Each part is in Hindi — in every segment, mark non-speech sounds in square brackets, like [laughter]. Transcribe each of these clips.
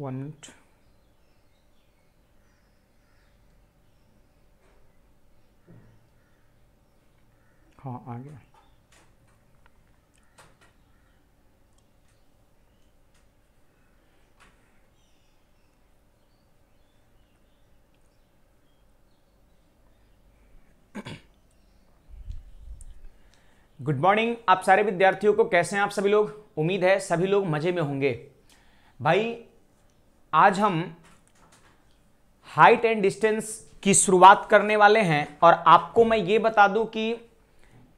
one minute हाँ आ गया गुड मॉर्निंग आप सारे विद्यार्थियों को कैसे हैं आप सभी लोग उम्मीद है सभी लोग मज़े में होंगे भाई आज हम हाइट एंड डिस्टेंस की शुरुआत करने वाले हैं और आपको मैं ये बता दूं कि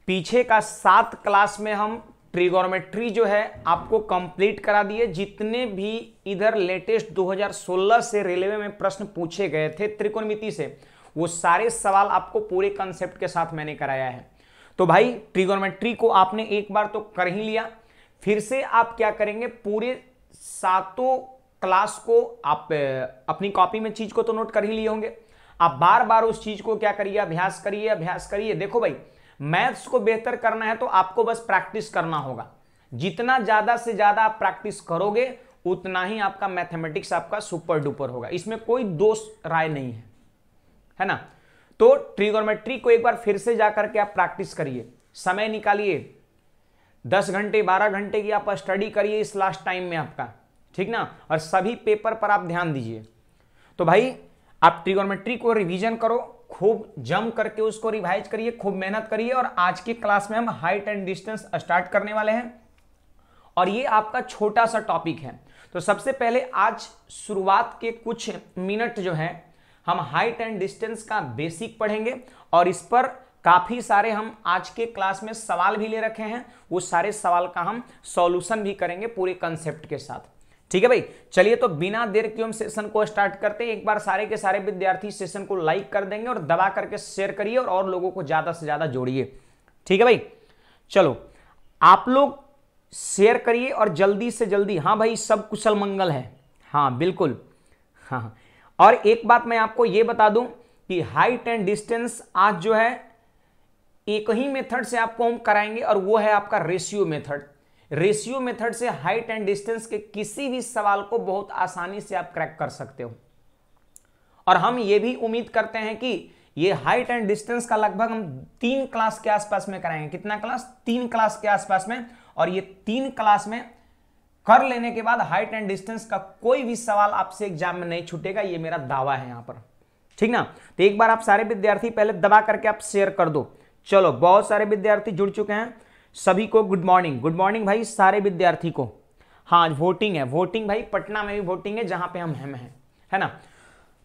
पीछे का सात क्लास में हम ट्रिगोनोमेट्री जो है आपको कंप्लीट करा दिए जितने भी इधर लेटेस्ट 2016 से रेलवे में प्रश्न पूछे गए थे त्रिकोणमिति से वो सारे सवाल आपको पूरे कंसेप्ट के साथ मैंने कराया है तो भाई ट्रिगोनोमेट्री को आपने एक बार तो कर ही लिया फिर से आप क्या करेंगे पूरे सातों क्लास को आप अपनी कॉपी में चीज को तो नोट कर ही लिए होंगे आप बार बार उस चीज को क्या करिए अभ्यास करिए अभ्यास करिए देखो भाई मैथ्स को बेहतर करना है तो आपको बस प्रैक्टिस करना होगा जितना ज्यादा से ज्यादा आप प्रैक्टिस करोगे उतना ही आपका मैथमेटिक्स आपका सुपर डुपर होगा इसमें कोई दोष राय नहीं है है ना तो ट्रिगोमेट्री को एक बार फिर से जाकर के आप प्रैक्टिस करिए समय निकालिए दस घंटे बारह घंटे की आप स्टडी करिए इस लास्ट टाइम में आपका ठीक ना और सभी पेपर पर आप ध्यान दीजिए तो भाई आप ट्रिगोनोमेट्री को रिवीजन करो खूब जम करके उसको रिवाइज करिए खूब मेहनत करिए और आज के क्लास में हम हाइट एंड डिस्टेंस स्टार्ट करने वाले हैं और ये आपका छोटा सा टॉपिक है तो सबसे पहले आज शुरुआत के कुछ मिनट जो है हम हाइट एंड डिस्टेंस का बेसिक पढ़ेंगे और इस पर काफ़ी सारे हम आज के क्लास में सवाल भी ले रखे हैं वो सारे सवाल का हम सॉल्यूशन भी करेंगे पूरे कंसेप्ट के साथ ठीक है भाई चलिए तो बिना देर के हम सेशन को स्टार्ट करते हैं एक बार सारे के सारे विद्यार्थी सेशन को लाइक कर देंगे और दबा करके शेयर करिए और, और लोगों को ज़्यादा से ज़्यादा जोड़िए ठीक है भाई चलो आप लोग शेयर करिए और जल्दी से जल्दी हाँ भाई सब कुशल मंगल है हाँ बिल्कुल हाँ, हाँ। और एक बात मैं आपको ये बता दूं कि हाइट एंड डिस्टेंस आज जो है एक ही मेथड से आपको हम कराएंगे और वो है आपका रेशियो मेथड रेशियो मेथड से हाइट एंड डिस्टेंस के किसी भी सवाल को बहुत आसानी से आप क्रैक कर सकते हो और हम ये भी उम्मीद करते हैं कि ये हाइट एंड डिस्टेंस का लगभग हम तीन क्लास के आसपास में कराएंगे कितना क्लास तीन क्लास के आसपास में और ये तीन क्लास में कर लेने के बाद हाइट एंड डिस्टेंस का कोई भी सवाल आपसे एग्जाम में नहीं छूटेगा ये मेरा दावा है यहां पर ठीक ना तो एक बार आप सारे विद्यार्थी पहले दबा करके आप शेयर कर दो चलो बहुत सारे विद्यार्थी जुड़ चुके हैं सभी को गुड मॉर्निंग गुड मॉर्निंग भाई सारे विद्यार्थी को हाँ वोटिंग है वोटिंग भाई पटना में भी वोटिंग है जहां पे हम हम हैं है ना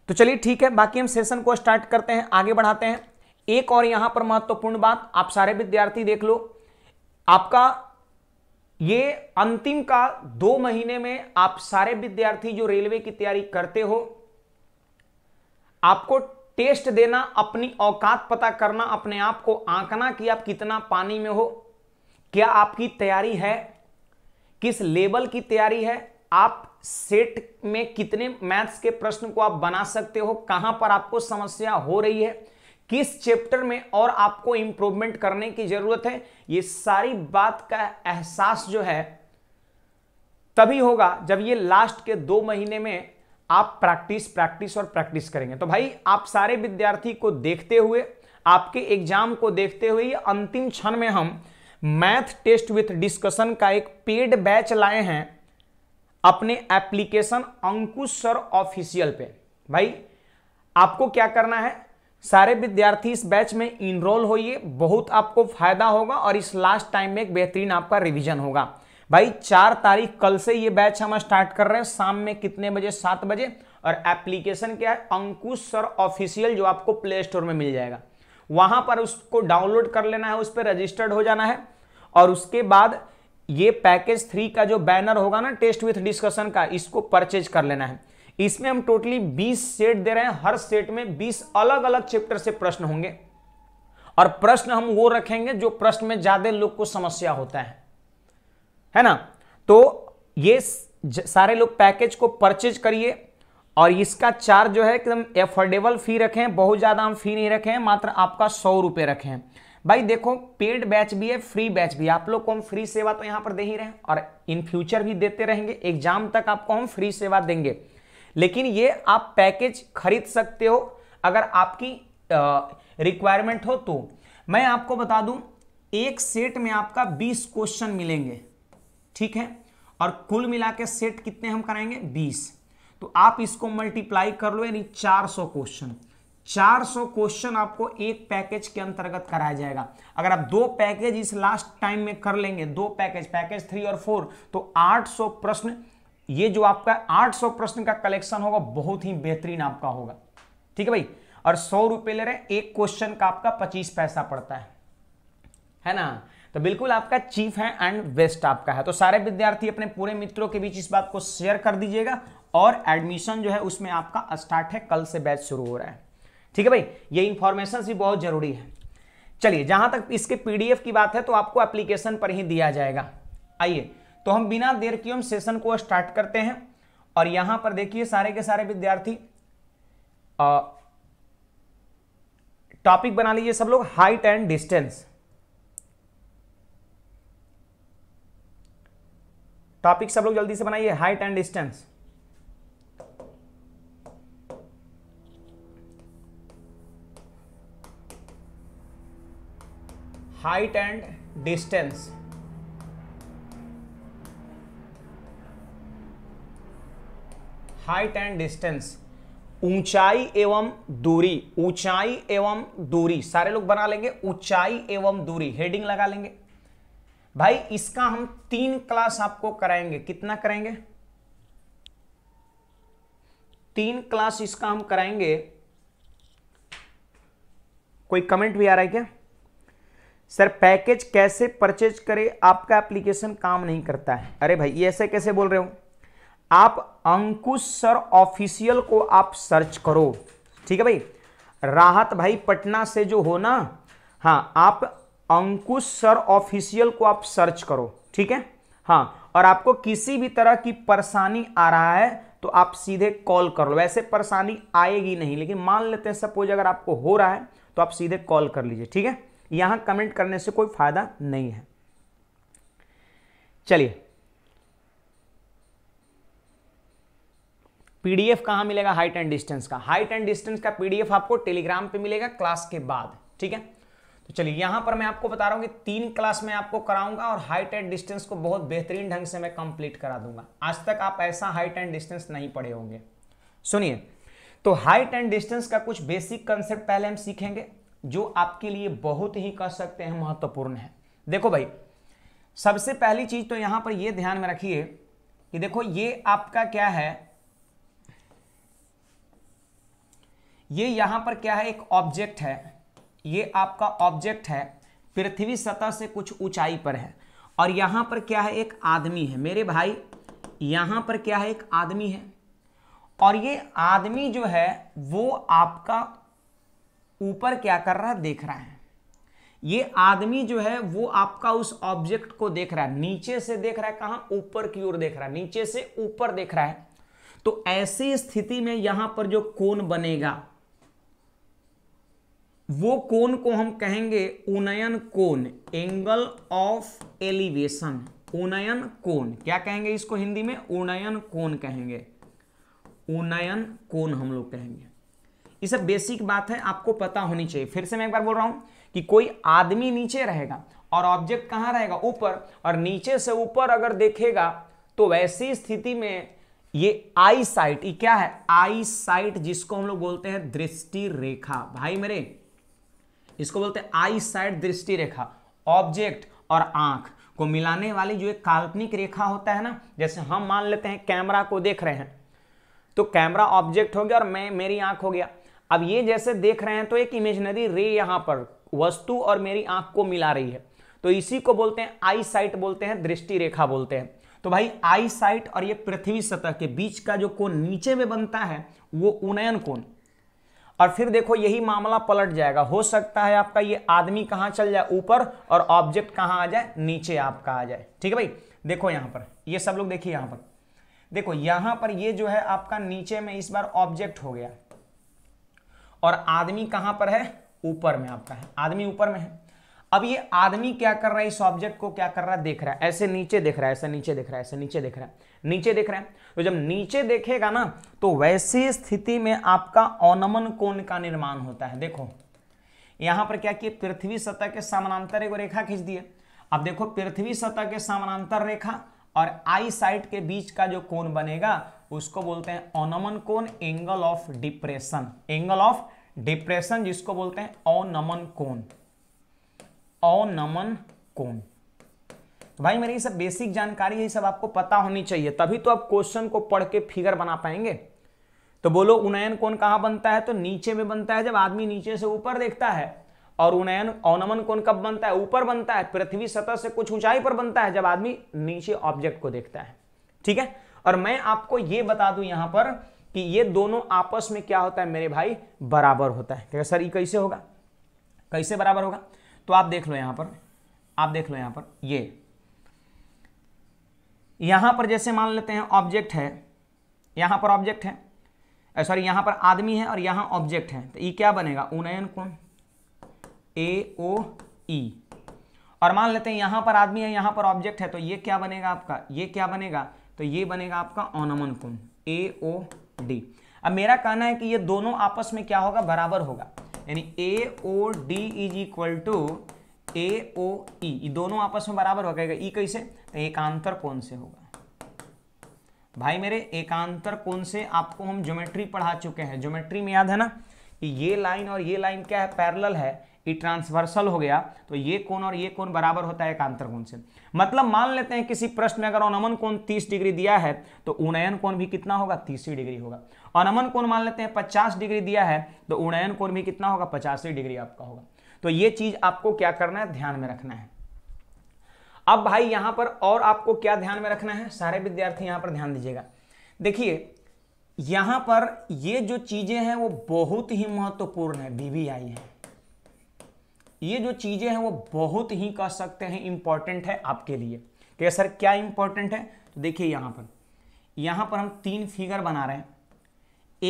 तो चलिए ठीक है बाकी हम सेशन को स्टार्ट करते हैं आगे बढ़ाते हैं एक और यहां पर महत्वपूर्ण बात आप सारे विद्यार्थी देख लो आपका ये अंतिम का दो महीने में आप सारे विद्यार्थी जो रेलवे की तैयारी करते हो आपको टेस्ट देना अपनी औकात पता करना अपने आप को आंकना कि आप कितना पानी में हो क्या आपकी तैयारी है किस लेवल की तैयारी है आप सेट में कितने मैथ्स के प्रश्न को आप बना सकते हो कहां पर आपको समस्या हो रही है किस चैप्टर में और आपको इंप्रूवमेंट करने की जरूरत है ये सारी बात का एहसास जो है तभी होगा जब ये लास्ट के दो महीने में आप प्रैक्टिस प्रैक्टिस और प्रैक्टिस करेंगे तो भाई आप सारे विद्यार्थी को देखते हुए आपके एग्जाम को देखते हुए अंतिम क्षण में हम मैथ टेस्ट विथ डिस्कशन का एक पेड बैच लाए हैं अपने एप्लीकेशन अंकुश सर ऑफिशियल पे भाई आपको क्या करना है सारे विद्यार्थी इस बैच में इनरोल होइए बहुत आपको फायदा होगा और इस लास्ट टाइम में एक बेहतरीन आपका रिवीजन होगा भाई चार तारीख कल से ये बैच हम स्टार्ट कर रहे हैं शाम में कितने बजे सात बजे और एप्लीकेशन क्या है अंकुश सर ऑफिशियल जो आपको प्ले स्टोर में मिल जाएगा वहां पर उसको डाउनलोड कर लेना है उस पर रजिस्टर्ड हो जाना है और उसके बाद ये पैकेज थ्री का जो बैनर होगा ना टेस्ट विथ डिस्कशन का इसको परचेज कर लेना है इसमें हम टोटली 20 सेट दे रहे हैं हर सेट में 20 अलग अलग चैप्टर से प्रश्न होंगे और प्रश्न हम वो रखेंगे जो प्रश्न में ज्यादा लोग को समस्या होता है है ना तो ये सारे लोग पैकेज को परचेज करिए और इसका चार्ज जो है एकदम एफोर्डेबल फी रखें बहुत ज़्यादा हम फी नहीं रखें मात्र आपका सौ रुपए रखें भाई देखो पेड बैच भी है फ्री बैच भी आप लोग को हम फ्री सेवा तो यहाँ पर दे ही रहे हैं और इन फ्यूचर भी देते रहेंगे एग्जाम तक आपको हम फ्री सेवा देंगे लेकिन ये आप पैकेज खरीद सकते हो अगर आपकी रिक्वायरमेंट हो तो मैं आपको बता दूं एक सेट में आपका 20 क्वेश्चन मिलेंगे ठीक है और कुल मिला के सेट कितने हम कराएंगे 20 तो आप इसको मल्टीप्लाई कर लो यानी 400 क्वेश्चन 400 क्वेश्चन आपको एक पैकेज के अंतर्गत कराया जाएगा अगर आप दो पैकेज इस लास्ट टाइम में कर लेंगे दो पैकेज पैकेज थ्री और फोर तो 800 प्रश्न ये जो आपका 800 प्रश्न का कलेक्शन होगा बहुत ही बेहतरीन आपका होगा ठीक है भाई और सौ रुपए ले रहे एक क्वेश्चन का आपका पच्चीस पैसा पड़ता है है ना तो बिल्कुल आपका चीफ है एंड बेस्ट आपका है तो सारे विद्यार्थी अपने पूरे मित्रों के बीच इस बात को शेयर कर दीजिएगा और एडमिशन जो है उसमें आपका स्टार्ट है कल से बैच शुरू हो रहा है ठीक है भाई ये इंफॉर्मेशन भी बहुत ज़रूरी है चलिए जहां तक इसके पीडीएफ की बात है तो आपको एप्लीकेशन पर ही दिया जाएगा आइए तो हम बिना देर किए हम सेशन को स्टार्ट करते हैं और यहां पर देखिए सारे के सारे विद्यार्थी टॉपिक बना लीजिए सब लोग हाइट एंड डिस्टेंस टॉपिक सब लोग जल्दी से बनाइए height and distance height and distance height and distance ऊंचाई एवं दूरी ऊंचाई एवं दूरी सारे लोग बना लेंगे ऊंचाई एवं दूरी हेडिंग लगा लेंगे भाई इसका हम तीन क्लास आपको कराएंगे कितना कराएंगे तीन क्लास इसका हम कराएंगे कोई कमेंट भी आ रहा है क्या सर पैकेज कैसे परचेज करें आपका एप्लीकेशन काम नहीं करता है अरे भाई ये ऐसे कैसे बोल रहे हो आप अंकुश सर ऑफिशियल को आप सर्च करो ठीक है भाई राहत भाई पटना से जो हो ना हाँ आप अंकुश सर ऑफिशियल को आप सर्च करो ठीक है हाँ और आपको किसी भी तरह की परेशानी आ रहा है तो आप सीधे कॉल कर लो वैसे परेशानी आएगी नहीं लेकिन मान लेते हैं सपोज अगर आपको हो रहा है तो आप सीधे कॉल कर लीजिए ठीक है यहां कमेंट करने से कोई फ़ायदा नहीं है चलिए पीडीएफ कहां मिलेगा हाइट एंड डिस्टेंस का हाइट एंड डिस्टेंस का पीडीएफ आपको टेलीग्राम पे मिलेगा क्लास के बाद ठीक है तो चलिए यहां पर मैं आपको बता रहा हूं कि तीन क्लास में आपको कराऊंगा और हाइट एंड डिस्टेंस को बहुत बेहतरीन ढंग से मैं कंप्लीट करा दूंगा आज तक आप ऐसा हाइट एंड डिस्टेंस नहीं पढ़े होंगे सुनिए तो हाइट एंड डिस्टेंस का कुछ बेसिक कंसेप्ट पहले हम सीखेंगे जो आपके लिए बहुत ही कह सकते हैं महत्वपूर्ण है देखो भाई सबसे पहली चीज तो यहां पर यह ध्यान में रखिए कि देखो ये आपका क्या है ये यहां पर क्या है एक ऑब्जेक्ट है ये आपका ऑब्जेक्ट है पृथ्वी सतह से कुछ ऊंचाई पर है और यहां पर क्या है एक आदमी है मेरे भाई यहां पर क्या है एक आदमी है और ये आदमी जो है वो आपका ऊपर क्या कर रहा है देख रहा है ये आदमी जो है वो आपका उस ऑब्जेक्ट को देख रहा है नीचे से देख रहा है कहा ऊपर की ओर देख रहा है नीचे से ऊपर देख रहा है तो ऐसी स्थिति में यहां पर जो कोण बनेगा वो कोण को हम कहेंगे उन्नयन कोण एंगल ऑफ एलिवेशन उन्नयन कोण क्या कहेंगे इसको हिंदी में उन्नयन कोण कहेंगे उन्नयन कोण हम लोग कहेंगे ये सब बेसिक बात है आपको पता होनी चाहिए फिर से मैं एक बार बोल रहा हूँ कि कोई आदमी नीचे रहेगा और ऑब्जेक्ट कहाँ रहेगा ऊपर और नीचे से ऊपर अगर देखेगा तो वैसी स्थिति में ये आई साइट ये क्या है आई साइट जिसको हम लोग बोलते हैं दृष्टि रेखा भाई मेरे इसको बोलते हैं आई साइट दृष्टि रेखा ऑब्जेक्ट और आंख को मिलाने वाली जो एक काल्पनिक रेखा होता है ना जैसे हम मान लेते हैं कैमरा को देख रहे हैं तो कैमरा ऑब्जेक्ट हो गया और मैं मेरी आंख हो गया अब ये जैसे देख रहे हैं तो एक इमेजनरी रे यहां पर वस्तु और मेरी आंख को मिला रही है तो इसी को बोलते हैं आई साइट बोलते हैं दृष्टि रेखा बोलते हैं तो भाई आई साइट और ये पृथ्वी सतह के बीच का जो कोण नीचे में बनता है वो उन्नयन कोण और फिर देखो यही मामला पलट जाएगा हो सकता है आपका ये आदमी कहाँ चल जाए ऊपर और ऑब्जेक्ट कहां आ जाए नीचे आपका आ जाए ठीक है भाई देखो यहां पर ये सब लोग देखिए यहां पर देखो यहां पर ये जो है आपका नीचे में इस बार ऑब्जेक्ट हो गया और आदमी कहां पर है ऊपर में आपका है आदमी ऊपर में है अब ये आदमी क्या कर रहा है इस ऑब्जेक्ट को क्या कर रहा है देख रहा है ऐसे नीचे देख रहा है ऐसे नीचे देख रहा है ऐसे नीचे देख रहा है नीचे देख रहा है तो जब नीचे देखेगा ना तो वैसी स्थिति में आपका अनमन कोण का निर्माण होता है देखो यहां पर क्या किया पृथ्वी सतह के समानांतर एक रेखा खींच दिए अब देखो पृथ्वी सतह के समानांतर रेखा और आई साइट के बीच का जो कोण बनेगा उसको बोलते हैं ऑनमन कोन angle of depression angle of depression जिसको बोलते हैं ऑनमन कोन ऑनमन कोन भाई मेरी सब बेसिक जानकारी है ये सब आपको पता होनी चाहिए तभी तो आप क्वेश्चन को पढ़ के फिगर बना पाएंगे तो बोलो उन्नयन कौन कहा बनता है तो नीचे में बनता है जब आदमी नीचे से ऊपर देखता है और उन्नयन अवनमन कौन कब बनता है ऊपर बनता है पृथ्वी सतह से कुछ ऊंचाई पर बनता है जब आदमी नीचे ऑब्जेक्ट को देखता है ठीक है और मैं आपको ये बता दूं यहां पर कि ये दोनों आपस में क्या होता है मेरे भाई बराबर होता है है सर ये कैसे होगा कैसे बराबर होगा तो आप देख लो यहां पर आप देख लो यहां पर ये यहां पर जैसे मान लेते हैं ऑब्जेक्ट है यहां पर ऑब्जेक्ट है सॉरी यहां पर आदमी है और यहां ऑब्जेक्ट है तो ये क्या बनेगा उन्नयन कोण ए ओ ई और मान लेते हैं यहां पर आदमी है यहां पर ऑब्जेक्ट है तो ये क्या बनेगा आपका ये क्या बनेगा तो ये बनेगा आपका ऑनमन कोण ए ओ डी अब मेरा कहना है कि ये दोनों आपस में क्या होगा बराबर होगा यानी A O D is equal to A O E दोनों आपस में बराबर हो गएगा ई e कैसे तो एकांतर कौन से होगा भाई मेरे एकांतर कौन से आपको हम ज्योमेट्री पढ़ा चुके हैं ज्योमेट्री में याद है ना कि ये लाइन और ये लाइन क्या है पैरल है ट्रांसवर्सल हो गया तो ये कोण और ये कोण बराबर होता है एक आंतर कोण से मतलब मान लेते हैं किसी प्रश्न में अगर अनमन कोण 30 डिग्री दिया है तो उन्नयन कोण भी कितना होगा 30 डिग्री होगा अनमन कोण मान लेते हैं 50 डिग्री दिया है तो उन्नयन कोण भी कितना होगा पचासी डिग्री आपका होगा तो ये चीज आपको क्या करना है ध्यान में रखना है अब भाई यहां पर और आपको क्या ध्यान में रखना है सारे विद्यार्थी यहां पर ध्यान दीजिएगा देखिए यहां पर ये जो चीज़ें हैं वो बहुत ही महत्वपूर्ण है बीबीआई है ये जो चीज़ें हैं वो बहुत ही कह सकते हैं इंपॉर्टेंट है आपके लिए ठीक है सर क्या इंपॉर्टेंट है तो देखिए यहाँ पर यहाँ पर हम तीन फिगर बना रहे हैं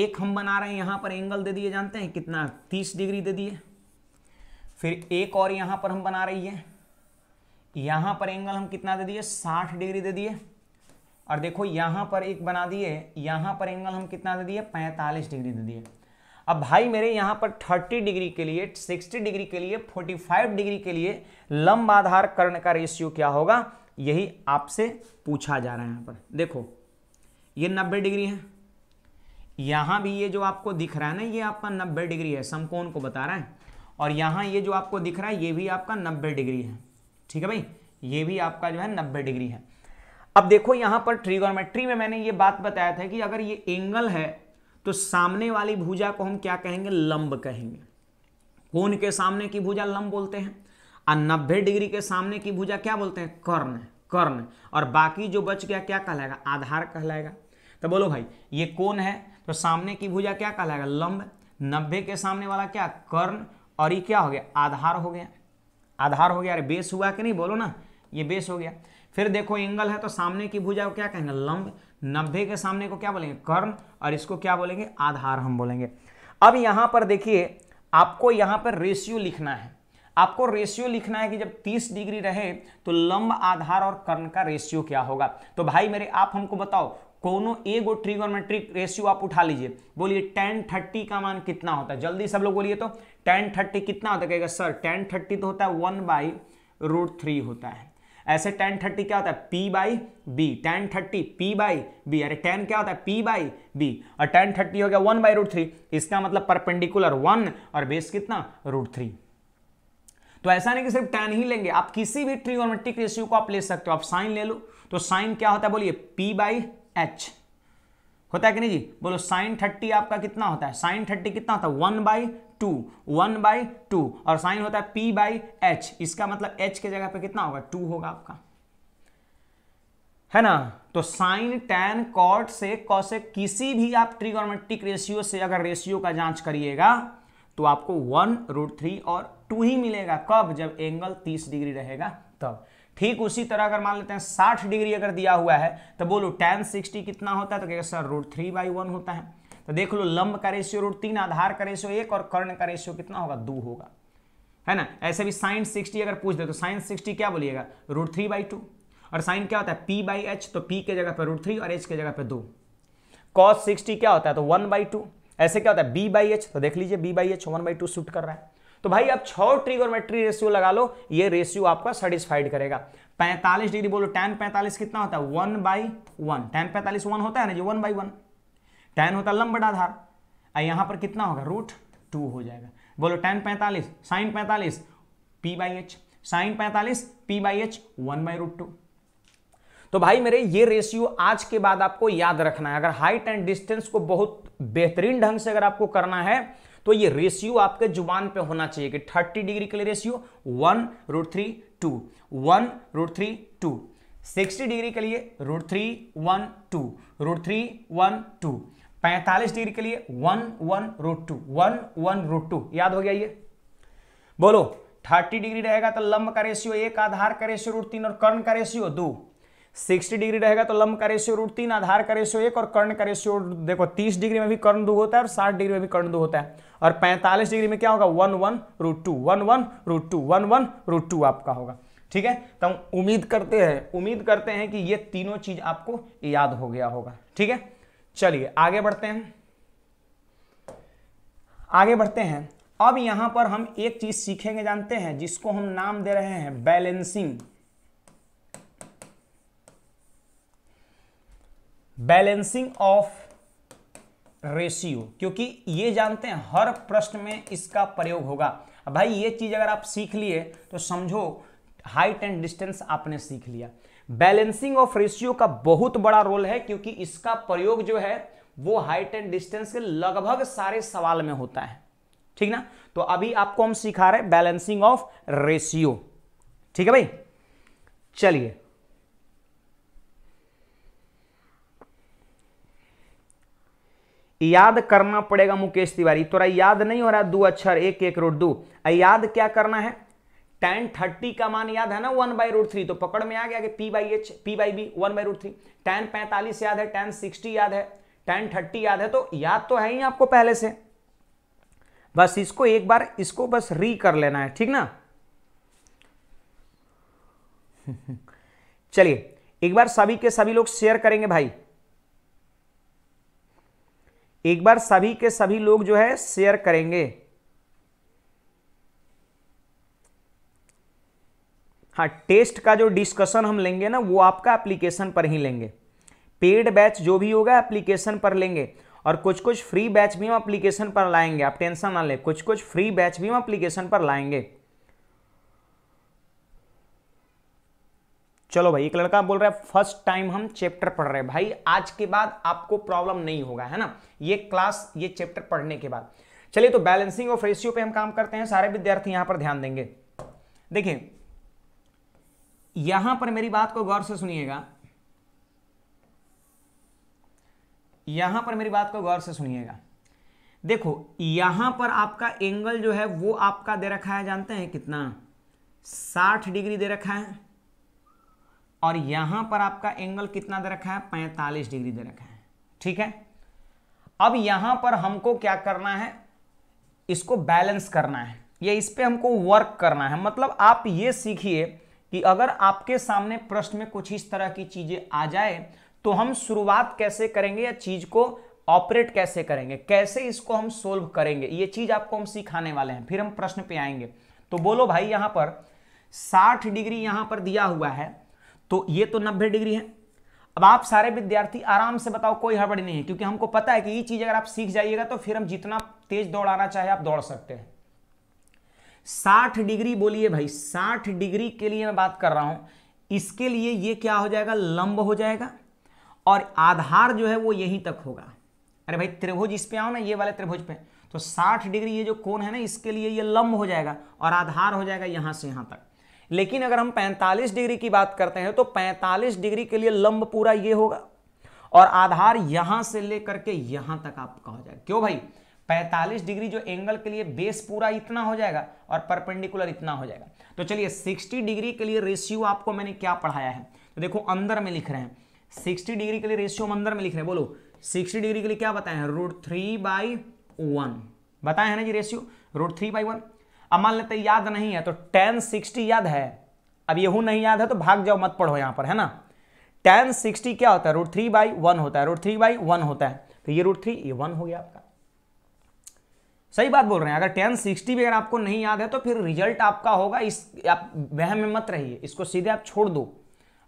एक हम बना रहे हैं यहाँ पर एंगल दे दिए जानते हैं कितना तीस डिग्री दे दिए फिर एक और यहाँ पर हम बना रही है यहाँ पर एंगल हम कितना दे दिए साठ डिग्री दे दिए और देखो यहाँ पर एक बना दिए यहाँ पर एंगल हम कितना दे दिए पैंतालीस डिग्री दे दिए अब भाई मेरे यहां पर 30 डिग्री के लिए 60 डिग्री के लिए 45 डिग्री के लिए लंब आधार कर्ण का रेशियो क्या होगा यही आपसे पूछा जा रहा है यहां पर देखो ये 90 डिग्री है यहां भी ये जो आपको दिख रहा है ना ये आपका 90 डिग्री है समकोण को बता रहा है और यहां ये जो आपको दिख रहा है ये भी आपका नब्बे डिग्री है ठीक है भाई ये भी आपका जो है नब्बे डिग्री है अब देखो यहां पर ट्रिगोनोमेट्री में मैंने ये बात बताया था कि अगर ये एंगल है तो सामने वाली भुजा को हम क्या कहेंगे लंब कहेंगे कोण के सामने की भुजा लंब बोलते हैं और नब्बे डिग्री के सामने की भुजा क्या बोलते हैं कर्ण कर्ण और बाकी जो बच गया क्या कहलाएगा आधार कहलाएगा तो बोलो भाई ये कौन है तो सामने की भुजा क्या कहलाएगा लंब नब्बे के सामने वाला क्या कर्ण और ये क्या हो गया आधार हो गया आधार हो गया अरे बेस हुआ कि नहीं बोलो ना ये बेस हो गया फिर देखो एंगल है तो सामने की भुजा को क्या कहेंगे लंब नब्बे के सामने को क्या बोलेंगे कर्म और इसको क्या बोलेंगे आधार हम बोलेंगे अब यहां पर देखिए आपको यहाँ पर रेशियो लिखना है आपको रेशियो लिखना है कि जब 30 डिग्री रहे तो लंब आधार और कर्ण का रेशियो क्या होगा तो भाई मेरे आप हमको बताओ कोनो एगो ट्रिगोमेट्रिक रेशियो आप उठा लीजिए बोलिए टेन थर्टी का मान कितना होता है जल्दी सब लोग बोलिए तो टेन थर्टी कितना होता है कहेगा सर टेन थर्टी तो होता है वन बाई रूट थ्री होता है ऐसे टेन थर्टी क्या होता है P by B tan thirty P by B अरे टेन क्या होता है पी बाई बी और टेन थर्टी हो गया वन बाई रूट थ्री इसका मतलब परपेंडिकुलर वन और बेस कितना रूट थ्री तो ऐसा नहीं कि सिर्फ टेन ही लेंगे आप किसी भी ट्रिगोमेट्रिक रेशियो को आप ले सकते हो आप साइन ले लो तो साइन क्या होता है बोलिए पी बाई एच होता है कि नहीं जी बोलो साइन थर्टी आपका कितना होता है साइन थर्टी कितना होता है one by two one by two और साइन होता है पी बाई एच इसका मतलब एच के जगह पे कितना होगा टू होगा आपका है ना तो साइन टेन कॉट से से किसी भी आप ट्रिगोनोमेट्रिक रेशियो से अगर रेशियो का जांच करिएगा तो आपको वन रूट थ्री और टू ही मिलेगा कब जब एंगल तीस डिग्री रहेगा तब ठीक उसी तरह अगर मान लेते हैं साठ डिग्री अगर दिया हुआ है तो बोलो टेन सिक्सटी कितना होता है तो कहेगा sir root three by one होता है तो देख लो लंब का रेशियो रूट तीन आधार का रेशियो एक और कर्ण का रेशियो कितना होगा दो होगा है ना ऐसे भी साइन सिक्सटी अगर पूछ दे तो साइन सिक्सटी क्या बोलिएगा रूट थ्री बाई टू और साइन क्या होता है पी बाई एच तो पी के जगह पर रूट थ्री और एच के जगह पर दो कॉस सिक्सटी क्या होता है तो वन बाई टू ऐसे क्या होता है बी बाई एच तो देख लीजिए B by H one by two suit कर रहा है तो भाई आप छो ट्रिगोमेट्री रेशियो लगा लो ये रेशियो आपका सेटिस्फाइड करेगा पैंतालीस डिग्री बोलो टेन पैंतालीस कितना होता है वन बाई वन टेन पैंतालीस वन होता है ना जी वन बाई वन टेन होता लंब आधार यहाँ पर कितना होगा रूट टू हो जाएगा बोलो टेन पैंतालीस साइन पैंतालीस पी बाई एच साइन पैंतालीस P by H one by root two तो भाई मेरे ये रेशियो आज के बाद आपको याद रखना है अगर हाइट एंड डिस्टेंस को बहुत बेहतरीन ढंग से अगर आपको करना है तो ये रेशियो आपके जुबान पे होना चाहिए कि थर्टी डिग्री के लिए ratio one root three two one root three two sixty degree के लिए root three one two root three one two पैंतालीस डिग्री के लिए one one root two one one root two याद हो गया ये बोलो थर्टी डिग्री रहेगा तो लंब का रेशियो एक आधार का रेशियो रूट तीन और कर्ण का रेशियो दो सिक्सटी डिग्री रहेगा तो लंब का रेशियो रूट तीन आधार का रेशियो एक और कर्ण का रेशियो देखो तीस डिग्री में भी कर्ण दो होता है और साठ डिग्री में भी कर्ण दो होता है और पैंतालीस डिग्री में क्या होगा one one root two one one root two one one root two आपका होगा ठीक है तो हम उम्मीद करते हैं उम्मीद करते हैं कि ये तीनों चीज आपको याद हो गया होगा ठीक है चलिए आगे बढ़ते हैं आगे बढ़ते हैं अब यहां पर हम एक चीज सीखेंगे जानते हैं जिसको हम नाम दे रहे हैं बैलेंसिंग बैलेंसिंग ऑफ रेशियो क्योंकि ये जानते हैं हर प्रश्न में इसका प्रयोग होगा भाई ये चीज़ अगर आप सीख लिए तो समझो हाइट एंड डिस्टेंस आपने सीख लिया बैलेंसिंग ऑफ रेशियो का बहुत बड़ा रोल है क्योंकि इसका प्रयोग जो है वो हाइट एंड डिस्टेंस के लगभग सारे सवाल में होता है ठीक ना तो अभी आपको हम सिखा रहे हैं बैलेंसिंग ऑफ रेशियो ठीक है भाई चलिए याद करना पड़ेगा मुकेश तिवारी तोरा याद नहीं हो रहा दो अक्षर एक एक रोड दो याद क्या करना है टेन थर्टी का मान याद है ना वन बाई रूट थ्री तो पकड़ में आ गया कि P by H P by B one by root three tan पैंतालीस याद है टेन सिक्सटी याद है टेन थर्टी याद है तो याद तो है ही आपको पहले से बस इसको एक बार इसको बस री कर लेना है ठीक ना [laughs] चलिए एक बार सभी के सभी लोग शेयर करेंगे भाई एक बार सभी के सभी लोग जो है शेयर करेंगे हाँ टेस्ट का जो डिस्कशन हम लेंगे ना वो आपका एप्लीकेशन पर ही लेंगे पेड बैच जो भी होगा एप्लीकेशन पर लेंगे और कुछ कुछ फ्री बैच भी हम एप्लीकेशन पर लाएंगे आप टेंशन ना लें कुछ कुछ फ्री बैच भी हम एप्लीकेशन पर लाएंगे चलो भाई एक लड़का बोल रहा है फर्स्ट टाइम हम चैप्टर पढ़ रहे हैं भाई आज के बाद आपको प्रॉब्लम नहीं होगा है ना ये क्लास ये चैप्टर पढ़ने के बाद चलिए तो बैलेंसिंग ऑफ रेशियो पे हम काम करते हैं सारे विद्यार्थी यहां पर ध्यान देंगे देखिए यहां पर मेरी बात को गौर से सुनिएगा यहां पर मेरी बात को गौर से सुनिएगा देखो यहां पर आपका एंगल जो है वो आपका दे रखा है जानते हैं कितना 60 डिग्री दे रखा है और यहां पर आपका एंगल कितना दे रखा है 45 डिग्री दे रखा है ठीक है अब यहां पर हमको क्या करना है इसको बैलेंस करना है या इस पर हमको वर्क करना है मतलब आप ये सीखिए कि अगर आपके सामने प्रश्न में कुछ इस तरह की चीज़ें आ जाए तो हम शुरुआत कैसे करेंगे या चीज़ को ऑपरेट कैसे करेंगे कैसे इसको हम सोल्व करेंगे ये चीज़ आपको हम सिखाने वाले हैं फिर हम प्रश्न पे आएंगे तो बोलो भाई यहां पर 60 डिग्री यहां पर दिया हुआ है तो ये तो 90 डिग्री है अब आप सारे विद्यार्थी आराम से बताओ कोई हड़बड़ी नहीं है क्योंकि हमको पता है कि ये चीज़ अगर आप सीख जाइएगा तो फिर हम जितना तेज दौड़ाना चाहे आप दौड़ सकते हैं साठ डिग्री बोलिए भाई साठ डिग्री के लिए मैं बात कर रहा हूं इसके लिए ये क्या हो जाएगा लंब हो जाएगा और आधार जो है वो यहीं तक होगा अरे भाई त्रिभुज इस पे आओ ना ये वाले त्रिभुज पे तो 60 डिग्री ये जो कोण है ना इसके लिए ये लंब हो जाएगा और आधार हो जाएगा यहां से यहां तक लेकिन अगर हम 45 डिग्री की बात करते हैं तो 45 डिग्री के लिए लंब पूरा ये होगा और आधार यहां से लेकर के यहां तक आपका हो जाएगा क्यों भाई 45 डिग्री जो एंगल के लिए बेस पूरा इतना हो जाएगा और परपेंडिकुलर इतना हो जाएगा तो चलिए 60 डिग्री के लिए रेशियो आपको मैंने क्या पढ़ाया है तो देखो अंदर में लिख रहे हैं 60 डिग्री के लिए रेशियो हम अंदर में लिख रहे हैं बोलो 60 डिग्री के लिए क्या बताए हैं रूट थ्री बाई वन बताए हैं ना जी ratio root three by one अब मान लेते याद नहीं है तो टेन सिक्सटी याद है अब यहू नहीं याद है तो भाग जाओ मत पढ़ो यहाँ पर है ना टेन सिक्सटी क्या होता है रूट थ्री बाई वन होता है रूट थ्री बाई वन होता है तो ये रूट थ्री ये वन हो गया सही बात बोल रहे हैं अगर टेन सिक्सटी भी अगर आपको नहीं याद है तो फिर रिजल्ट आपका होगा इस आप वह में मत रहिए इसको सीधे आप छोड़ दो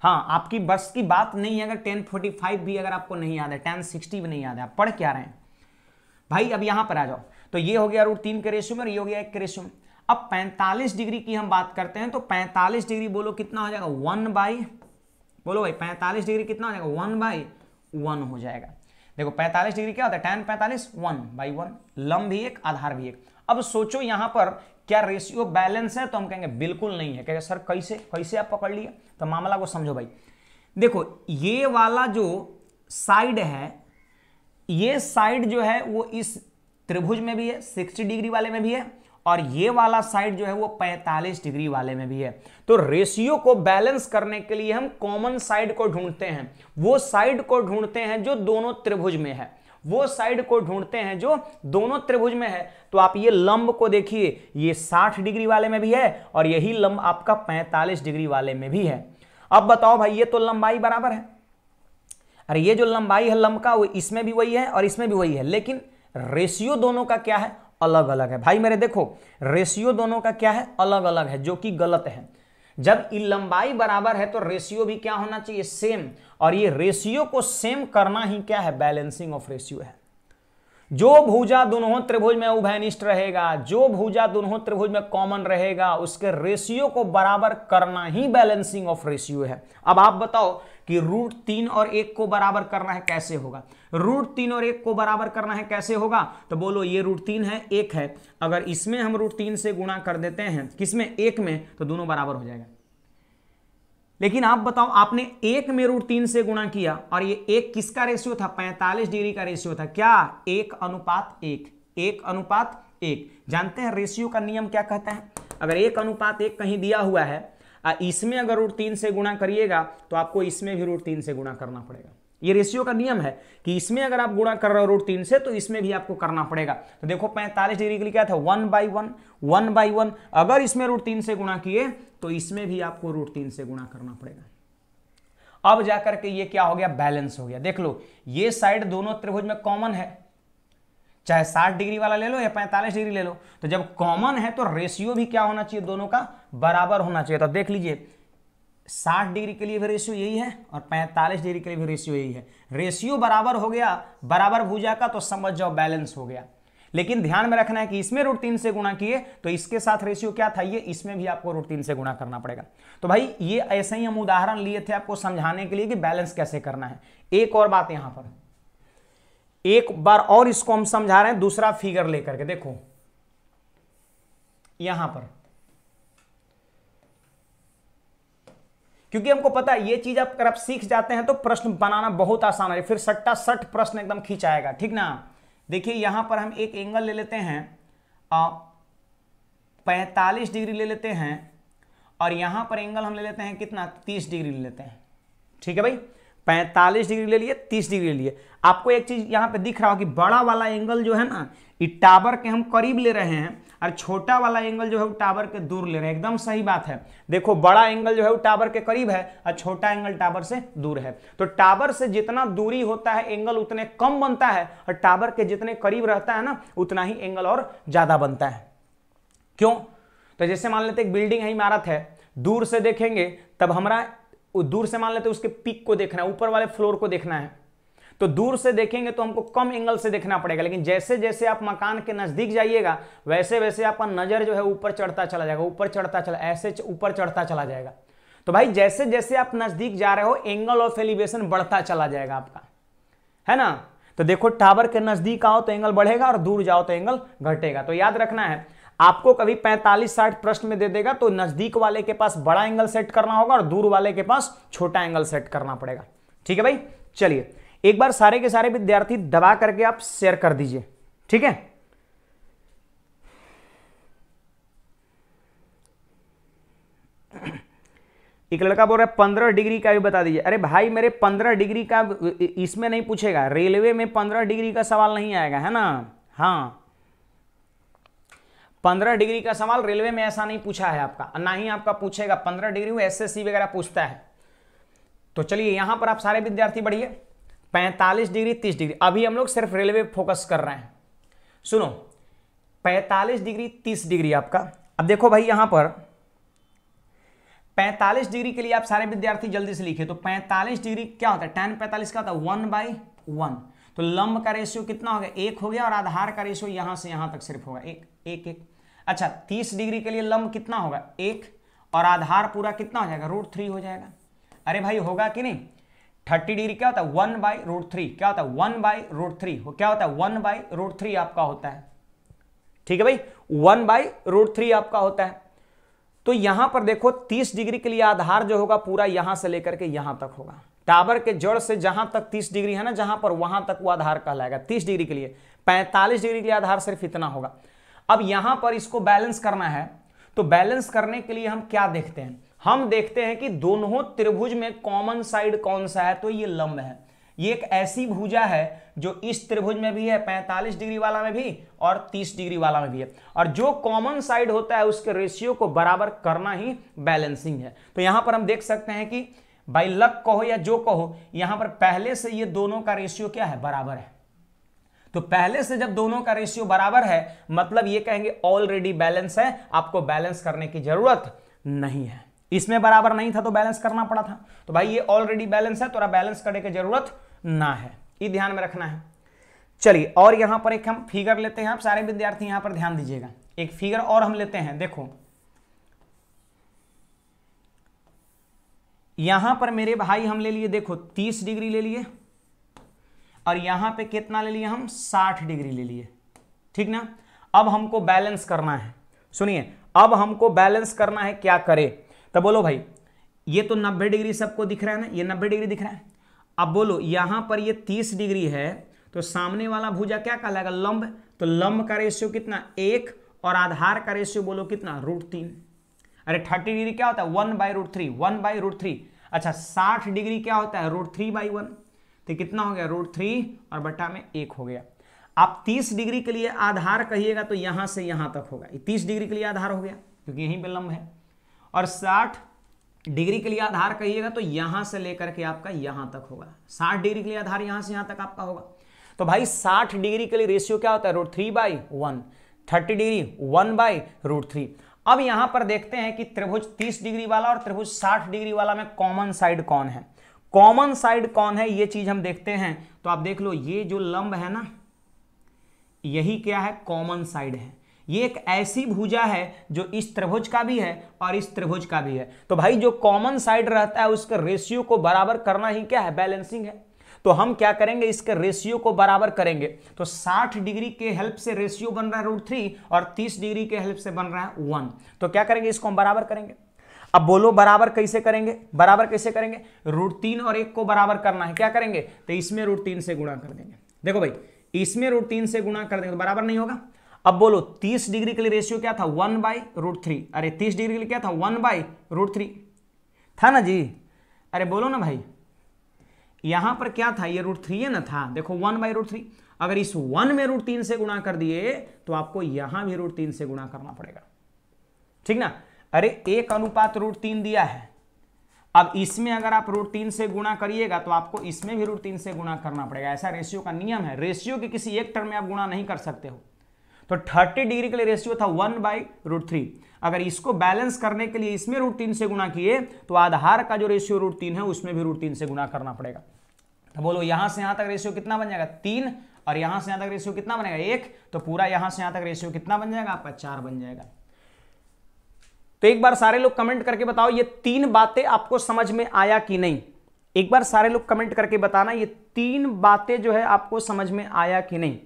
हाँ आपकी बस की बात नहीं है अगर टेन फोर्टी फाइव भी अगर आपको नहीं याद है टेन सिक्सटी भी नहीं याद है आप पढ़ क्या रहे हैं भाई अब यहाँ पर आ जाओ तो ये हो गया रूट तीन के रेशो में और ये हो गया एक के रेशो में अब पैंतालीस डिग्री की हम बात करते हैं तो पैंतालीस डिग्री बोलो कितना हो जाएगा वन बाई बोलो भाई पैंतालीस डिग्री कितना हो जाएगा वन बाई वन हो जाएगा देखो 45 डिग्री क्या होता है टेन 45 वन बाई वन लंब भी एक आधार भी एक अब सोचो यहां पर क्या रेशियो बैलेंस है तो हम कहेंगे बिल्कुल नहीं है कहेंगे सर कैसे कैसे आप पकड़ लिए तो मामला को समझो भाई देखो ये वाला जो साइड है ये साइड जो है वो इस त्रिभुज में भी है 60 डिग्री वाले में भी है और ये वाला साइड जो है वो 45 डिग्री वाले में भी है तो रेशियो को बैलेंस करने के लिए हम कॉमन साइड को ढूंढते हैं वो साइड को ढूंढते हैं जो दोनों त्रिभुज में है वो साइड को ढूंढते हैं जो दोनों त्रिभुज में है तो आप ये लंब को देखिए ये 60 डिग्री वाले में भी है और यही लंब आपका 45 डिग्री वाले में भी है अब बताओ भाई ये तो लंबाई बराबर है अरे ये जो लंबाई है लंब का वो इसमें भी वही है और इसमें भी वही है लेकिन रेशियो दोनों का क्या है अलग अलग है भाई मेरे देखो रेशियो दोनों का क्या है अलग अलग है जो कि गलत है जब लंबाई बराबर है तो रेशियो भी क्या होना चाहिए सेम और ये रेशियो को सेम करना ही क्या है बैलेंसिंग ऑफ रेशियो है जो भुजा दोनों त्रिभुज में उभयनिष्ठ रहेगा जो भुजा दोनों त्रिभुज में कॉमन रहेगा उसके रेशियो को बराबर करना ही बैलेंसिंग ऑफ रेशियो है अब आप बताओ कि रूट तीन और एक को बराबर करना है कैसे होगा रूट तीन और एक को बराबर करना है कैसे होगा तो बोलो ये रूट तीन है एक है अगर इसमें हम रूट तीन से गुणा कर देते हैं किसमें एक में तो दोनों बराबर हो जाएगा लेकिन आप बताओ आपने एक में रूट तीन से गुणा किया और ये एक किसका रेशियो था 45 डिग्री का रेशियो था क्या एक अनुपात एक एक अनुपात एक जानते हैं रेशियो का नियम क्या कहता है अगर एक अनुपात एक कहीं दिया हुआ है इसमें अगर रूट तीन से गुणा करिएगा तो आपको इसमें भी रूट तीन से गुणा करना पड़ेगा ये रेशियो का नियम है कि इसमें अगर आप गुणा कर रहे हो रूट तीन से तो इसमें भी आपको करना पड़ेगा तो देखो पैंतालीस डिग्री के लिए क्या था one by one one by one अगर इसमें रूट तीन से गुणा किए तो इसमें भी आपको रूट तीन से गुणा करना पड़ेगा अब जाकर के ये क्या हो गया बैलेंस हो गया देख लो ये साइड दोनों त्रिभुज में कॉमन है चाहे 60 डिग्री वाला ले लो या पैंतालीस डिग्री ले लो तो जब कॉमन है तो रेशियो भी क्या होना चाहिए दोनों का बराबर होना चाहिए तो देख लीजिए 60 डिग्री के लिए भी रेशियो यही है और 45 डिग्री के लिए भी रेशियो यही है रेशियो बराबर हो गया बराबर भुजा का तो समझ जाओ बैलेंस हो गया लेकिन ध्यान में रखना है कि इसमें रूट तीन से गुणा किए तो इसके साथ रेशियो क्या था ये इसमें भी आपको रूट तीन से गुणा करना पड़ेगा तो भाई ये ऐसे ही हम उदाहरण लिए थे आपको समझाने के लिए कि बैलेंस कैसे करना है एक और बात यहां पर एक बार और इसको हम समझा रहे हैं दूसरा फिगर लेकर के देखो यहां पर क्योंकि हमको पता है ये चीज आप अगर आप सीख जाते हैं तो प्रश्न बनाना बहुत आसान है फिर सट्टा सट प्रश्न एकदम खींचाएगा ठीक ना देखिए यहाँ पर हम एक एंगल ले लेते हैं पैंतालीस डिग्री ले लेते हैं और यहाँ पर एंगल हम ले लेते हैं कितना तीस डिग्री ले लेते हैं ठीक है भाई पैंतालीस डिग्री ले लिए तीस डिग्री ले लिए आपको एक चीज़ यहाँ पे दिख रहा हो कि बड़ा वाला एंगल जो है ना ये टावर के हम करीब ले रहे हैं और छोटा वाला एंगल जो है वो टावर के दूर ले रहे हैं एकदम सही बात है देखो बड़ा एंगल जो है वो टावर के करीब है और छोटा एंगल टावर से दूर है तो टावर से जितना दूरी होता है एंगल उतने कम बनता है और टावर के जितने करीब रहता है ना उतना ही एंगल और ज़्यादा बनता है क्यों तो जैसे मान लेते एक बिल्डिंग है इमारत है दूर से देखेंगे तब हमारा दूर से मान लेते उसके पिक को देखना है ऊपर वाले फ्लोर को देखना है तो दूर से देखेंगे तो हमको कम एंगल से देखना पड़ेगा लेकिन जैसे जैसे आप मकान के नज़दीक जाइएगा वैसे वैसे आपका नज़र जो है ऊपर चढ़ता चला जाएगा ऊपर चढ़ता चला ऐसे ऊपर चढ़ता चला जाएगा तो भाई जैसे जैसे आप नज़दीक जा रहे हो एंगल ऑफ एलिवेशन बढ़ता चला जाएगा आपका है ना तो देखो टावर के नज़दीक आओ तो एंगल बढ़ेगा और दूर जाओ तो एंगल घटेगा तो याद रखना है आपको कभी 45-60 प्रश्न में दे देगा तो नज़दीक वाले के पास बड़ा एंगल सेट करना होगा और दूर वाले के पास छोटा एंगल सेट करना पड़ेगा ठीक है भाई चलिए एक बार सारे के सारे विद्यार्थी दबा करके आप शेयर कर दीजिए ठीक है एक लड़का बोल रहा है पंद्रह डिग्री का भी बता दीजिए अरे भाई मेरे पंद्रह डिग्री का इसमें नहीं पूछेगा रेलवे में पंद्रह डिग्री का सवाल नहीं आएगा है ना हाँ पंद्रह डिग्री का सवाल रेलवे में ऐसा नहीं पूछा है आपका ना ही आपका पूछेगा पंद्रह डिग्री वो एसएससी वगैरह पूछता है तो चलिए यहां पर आप सारे विद्यार्थी बढ़िए 45 डिग्री तीस डिग्री अभी हम लोग सिर्फ रेलवे फोकस कर रहे हैं सुनो पैंतालीस डिग्री तीस डिग्री आपका अब देखो भाई यहां पर पैंतालीस डिग्री के लिए आप सारे विद्यार्थी जल्दी से लिखे तो पैंतालीस डिग्री क्या होता है टेन पैंतालीस का होता है वन बाई वन तो लंब का रेशियो कितना हो गया एक हो गया और आधार का रेशियो यहां से यहां तक सिर्फ होगा एक एक एक अच्छा तीस डिग्री के लिए लंब कितना होगा एक और आधार पूरा कितना हो जाएगा रूट थ्री हो जाएगा अरे भाई होगा कि नहीं थर्टी डिग्री क्या होता है वन बाई रूट थ्री क्या होता है वन बाई रूट थ्री क्या होता है वन बाई रूट थ्री आपका होता है ठीक है भाई वन बाई रूट थ्री आपका होता है तो यहां पर देखो तीस डिग्री के लिए आधार जो होगा पूरा यहां से लेकर के यहां तक होगा टावर के जड़ से जहां तक तीस डिग्री है ना जहां पर वहां तक वो आधार कहलाएगा तीस डिग्री के लिए पैंतालीस डिग्री के लिए आधार सिर्फ इतना होगा अब यहां पर इसको बैलेंस करना है तो बैलेंस करने के लिए हम क्या देखते हैं हम देखते हैं कि दोनों त्रिभुज में कॉमन साइड कौन सा है तो ये लंब है ये एक ऐसी भुजा है जो इस त्रिभुज में भी है 45 डिग्री वाला में भी और 30 डिग्री वाला में भी है और जो कॉमन साइड होता है उसके रेशियो को बराबर करना ही बैलेंसिंग है तो यहां पर हम देख सकते हैं कि बाई लक कहो या जो कहो यहां पर पहले से ये दोनों का रेशियो क्या है बराबर है तो पहले से जब दोनों का रेशियो बराबर है मतलब ये कहेंगे ऑलरेडी बैलेंस है आपको बैलेंस करने की जरूरत नहीं है इसमें बराबर नहीं था तो बैलेंस करना पड़ा था तो भाई ये ऑलरेडी बैलेंस है तोरा बैलेंस करने की जरूरत ना है ये ध्यान में रखना है चलिए और यहां पर एक हम फिगर लेते हैं आप सारे विद्यार्थी यहां पर ध्यान दीजिएगा एक फिगर और हम लेते हैं देखो यहां पर मेरे भाई हम ले लिए देखो तीस डिग्री ले लिए और यहां पे कितना ले लिए हम साठ डिग्री ले लिए ठीक ना अब हमको बैलेंस करना है सुनिए अब हमको बैलेंस करना है क्या करें तो बोलो भाई ये तो नब्बे डिग्री सबको दिख रहा है ना ये नब्बे डिग्री दिख रहा है अब बोलो यहां पर ये तीस डिग्री है तो सामने वाला भुजा क्या कहलाएगा लंब तो लंब का रेशियो कितना एक और आधार का रेशियो बोलो कितना रूट तीन अरे थर्टी डिग्री क्या होता है one by root three one by root three अच्छा साठ डिग्री क्या होता है रूट थ्री बाई वन तो कितना हो गया रूट थ्री और बटा में एक हो गया आप तीस डिग्री के लिए आधार कहिएगा तो यहां से यहां तक होगा तीस डिग्री के लिए आधार हो गया क्योंकि यहीं पर लंब है और साठ डिग्री के लिए आधार कहिएगा तो यहां से लेकर के आपका यहां तक होगा साठ डिग्री के लिए आधार यहां से यहां तक आपका होगा तो भाई साठ डिग्री के लिए रेशियो क्या होता है root three by one thirty degree one by root three अब यहां पर देखते हैं कि त्रिभुज तीस डिग्री वाला और त्रिभुज साठ डिग्री वाला में कॉमन साइड कौन है कॉमन साइड कौन है ये चीज हम देखते हैं तो आप देख लो ये जो लंब है ना यही क्या है कॉमन साइड है ये एक ऐसी भुजा है जो इस त्रिभुज का भी है और इस त्रिभुज का भी है तो भाई जो कॉमन साइड रहता है उसके रेशियो को बराबर करना ही क्या है बैलेंसिंग है तो हम क्या करेंगे इसके रेशियो को बराबर करेंगे तो 60 डिग्री के हेल्प से रेशियो बन रहा है रूट थ्री और 30 डिग्री के हेल्प से बन रहा है वन तो क्या करेंगे इसको हम बराबर करेंगे अब बोलो बराबर कैसे करेंगे बराबर कैसे करेंगे रूट तीन और एक को बराबर करना है क्या करेंगे तो इसमें रूट तीन से गुणा कर देंगे देखो भाई इसमें रूट तीन से गुणा कर देंगे तो बराबर नहीं होगा अब बोलो 30 डिग्री के लिए रेशियो क्या था वन बाई रूट थ्री अरे 30 डिग्री के लिए क्या था वन बाई रूट थ्री था ना जी अरे बोलो ना भाई यहां पर क्या था ये रूट थ्री है ना था देखो वन बाई रूट थ्री अगर इस वन में रूट तीन से गुणा कर दिए तो आपको यहां भी रूट तीन से गुणा करना पड़ेगा ठीक ना अरे एक अनुपात रूट तीन दिया है अब इसमें अगर आप रूट तीन से गुणा करिएगा तो आपको इसमें भी रूट तीन से गुणा करना पड़ेगा ऐसा रेशियो का नियम है रेशियो के किसी एक टर्म में आप गुणा नहीं कर सकते हो तो 30 डिग्री के लिए रेशियो था वन बाई रूट थ्री अगर इसको बैलेंस करने के लिए इसमें रूट तीन से गुणा किए तो आधार का जो रेशियो रूट तीन है उसमें भी रूट तीन से गुणा करना पड़ेगा तो बोलो यहां से यहां तक रेशियो कितना बन जाएगा तीन और यहां से यहां तक रेशियो कितना बनेगा एक तो पूरा यहां से यहां तक रेशियो कितना बन जाएगा आपका चार बन जाएगा तो एक बार सारे लोग कमेंट करके बताओ ये तीन बातें आपको समझ में आया कि नहीं एक बार सारे लोग कमेंट करके बताना ये तीन बातें जो है आपको समझ में आया कि नहीं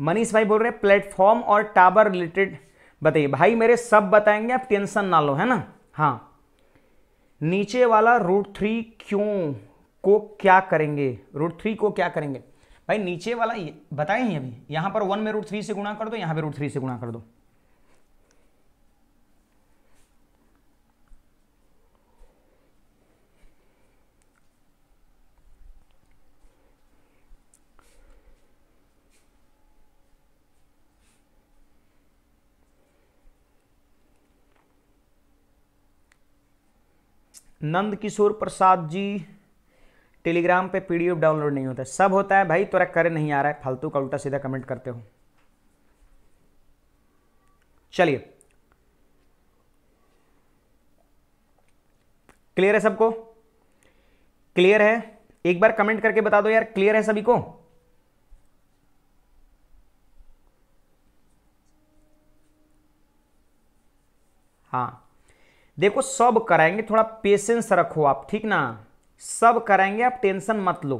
मनीष भाई बोल रहे हैं प्लेटफॉर्म और टावर रिलेटेड बताइए भाई मेरे सब बताएंगे आप टेंशन ना लो है ना हाँ नीचे वाला रूट थ्री क्यों को क्या करेंगे रूट थ्री को क्या करेंगे भाई नीचे वाला बताए ही अभी यहाँ पर वन में रूट थ्री से गुणा कर दो यहाँ पर रूट थ्री से गुणा कर दो नंद किशोर प्रसाद जी टेलीग्राम पे पीडीएफ डाउनलोड नहीं होता सब होता है भाई तुरा कर नहीं आ रहा है फालतू का उल्टा सीधा कमेंट करते हो चलिए क्लियर है सबको क्लियर है एक बार कमेंट करके बता दो यार क्लियर है सभी को हाँ देखो सब कराएंगे थोड़ा पेशेंस रखो आप ठीक ना सब कराएंगे आप टेंशन मत लो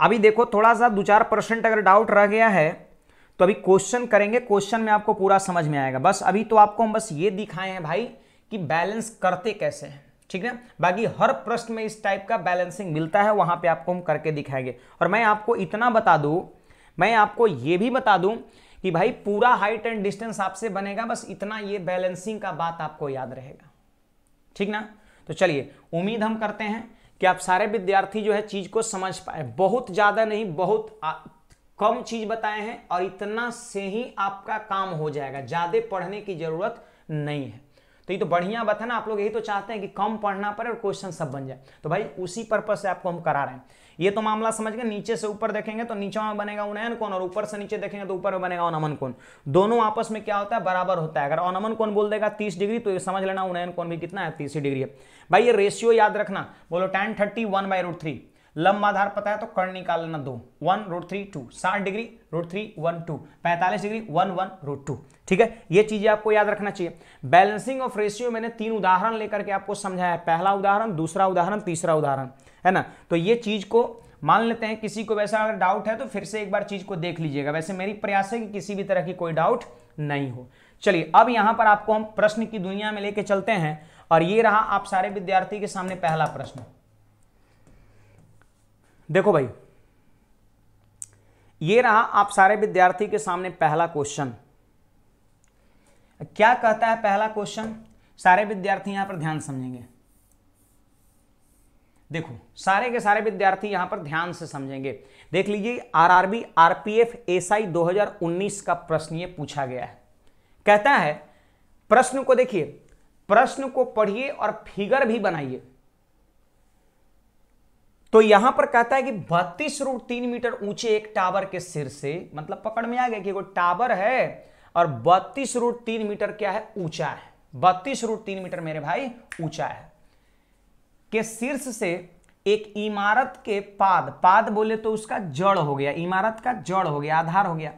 अभी देखो थोड़ा सा दो चार परसेंट अगर डाउट रह गया है तो अभी क्वेश्चन करेंगे क्वेश्चन में आपको पूरा समझ में आएगा बस अभी तो आपको हम बस ये दिखाए हैं भाई कि बैलेंस करते कैसे हैं ठीक है बाकी हर प्रश्न में इस टाइप का बैलेंसिंग मिलता है वहां पे आपको हम करके दिखाएंगे और मैं आपको इतना बता दू मैं आपको ये भी बता दू कि भाई पूरा हाइट एंड डिस्टेंस आपसे बनेगा बस इतना ये बैलेंसिंग का बात आपको याद रहेगा ठीक ना तो चलिए उम्मीद हम करते हैं कि आप सारे विद्यार्थी जो है चीज़ को समझ पाए बहुत ज़्यादा नहीं बहुत आ, कम चीज़ बताए हैं और इतना से ही आपका काम हो जाएगा ज़्यादा पढ़ने की ज़रूरत नहीं है तो ये तो बढ़िया बात है ना आप लोग यही तो चाहते हैं कि कम पढ़ना पड़े और क्वेश्चन सब बन जाए तो भाई उसी पर्पज से आपको हम करा रहे हैं ये तो मामला समझ गए नीचे से ऊपर देखेंगे तो नीचे में बनेगा उन्नयन कौन और ऊपर से नीचे देखेंगे तो ऊपर में बनेगा अनमन कौन दोनों आपस में क्या होता है बराबर होता है अगर अनमन कौन बोल देगा तीस डिग्री तो ये समझ लेना उन्नयन कौन भी कितना है तीस डिग्री है भाई ये रेशियो याद रखना बोलो tan thirty one by root three लंब धार पता है तो कर्ण निकाल लेना दो वन रूट थ्री टू साठ degree root three one two पैंतालीस degree one one root two ठीक है ये चीजें आपको याद रखना चाहिए बैलेंसिंग ऑफ रेशियो मैंने तीन उदाहरण लेकर के आपको समझाया पहला उदाहरण दूसरा उदाहरण तीसरा उदाहरण है ना तो ये चीज को मान लेते हैं किसी को वैसा अगर डाउट है तो फिर से एक बार चीज को देख लीजिएगा वैसे मेरी प्रयास है कि किसी भी तरह की कोई डाउट नहीं हो चलिए अब यहां पर आपको हम प्रश्न की दुनिया में लेके चलते हैं और ये रहा आप सारे विद्यार्थी के सामने पहला प्रश्न देखो भाई ये रहा आप सारे विद्यार्थी के सामने पहला क्वेश्चन क्या कहता है पहला क्वेश्चन सारे विद्यार्थी यहां पर ध्यान समझेंगे देखो सारे के सारे विद्यार्थी यहां पर ध्यान से समझेंगे देख लीजिए आरआरबी आरपीएफ एसआई 2019 का प्रश्न ये पूछा गया है कहता है प्रश्न को देखिए प्रश्न को पढ़िए और फिगर भी बनाइए तो यहां पर कहता है कि बत्तीस रूट तीन मीटर ऊंचे एक टावर के सिर से मतलब पकड़ में आ गया कि वो टावर है और बत्तीस रूट तीन मीटर क्या है ऊंचा है बत्तीस रूट तीन मीटर मेरे भाई ऊंचा है के शीर्ष से एक इमारत के पाद पाद बोले तो उसका जड़ हो गया इमारत का जड़ हो गया आधार हो गया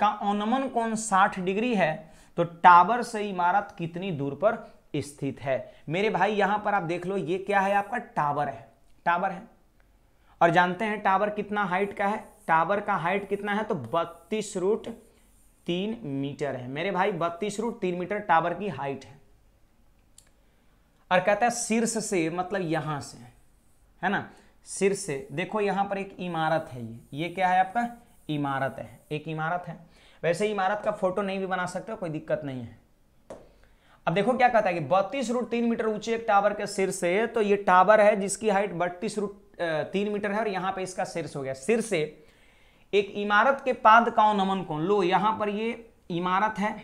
का अनुमन कौन साठ डिग्री है तो टावर से इमारत कितनी दूर पर स्थित है मेरे भाई यहां पर आप देख लो ये क्या है आपका टावर है टावर है और जानते हैं टावर कितना हाइट का है टावर का हाइट कितना है तो बत्तीस रूट तीन मीटर है मेरे भाई बत्तीस रूट तीन मीटर टावर की हाइट है और कहता है शीर्ष से मतलब यहां से है ना शीर्ष से देखो यहां पर एक इमारत है ये ये क्या है आपका इमारत है एक इमारत है वैसे इमारत का फोटो नहीं भी बना सकते कोई दिक्कत नहीं है अब देखो क्या कहता है कि बत्तीस रूट तीन मीटर ऊंचे एक टावर के सिर से तो ये टावर है जिसकी हाइट बत्तीस रूट तीन मीटर है और यहां पे इसका शीर्ष हो गया सिर से एक इमारत के पाद का नमन कौन लो यहां पर ये इमारत है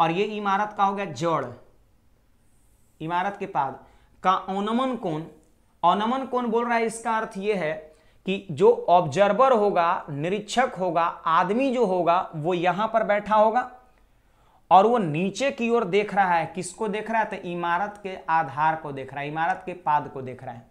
और ये इमारत का हो गया जड़ इमारत के पाद का अनमन कोण अनमन कोण बोल रहा है इसका अर्थ ये है कि जो ऑब्जर्वर होगा निरीक्षक होगा आदमी जो होगा वो यहां पर बैठा होगा और वो नीचे की ओर देख रहा है किसको देख रहा है तो इमारत के आधार को देख रहा है इमारत के पाद को देख रहा है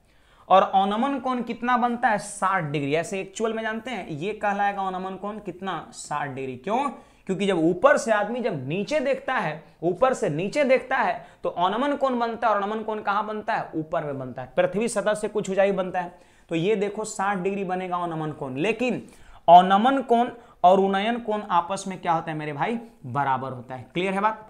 और ऑनमन कोण कितना बनता है साठ डिग्री ऐसे एक्चुअल में जानते हैं ये कहलाएगा ऑनमन कोण कितना साठ डिग्री क्यों क्योंकि जब ऊपर से आदमी जब नीचे देखता है ऊपर से नीचे देखता है तो ऑनमन कोण बनता है और अनमन कोण कहां बनता है ऊपर में बनता है पृथ्वी सतह से कुछ ऊंचाई बनता है तो ये देखो साठ डिग्री बनेगा ऑनमन कोण लेकिन ऑनमन कोण और उन्नयन कोण आपस में क्या होता है मेरे भाई बराबर होता है क्लियर है बात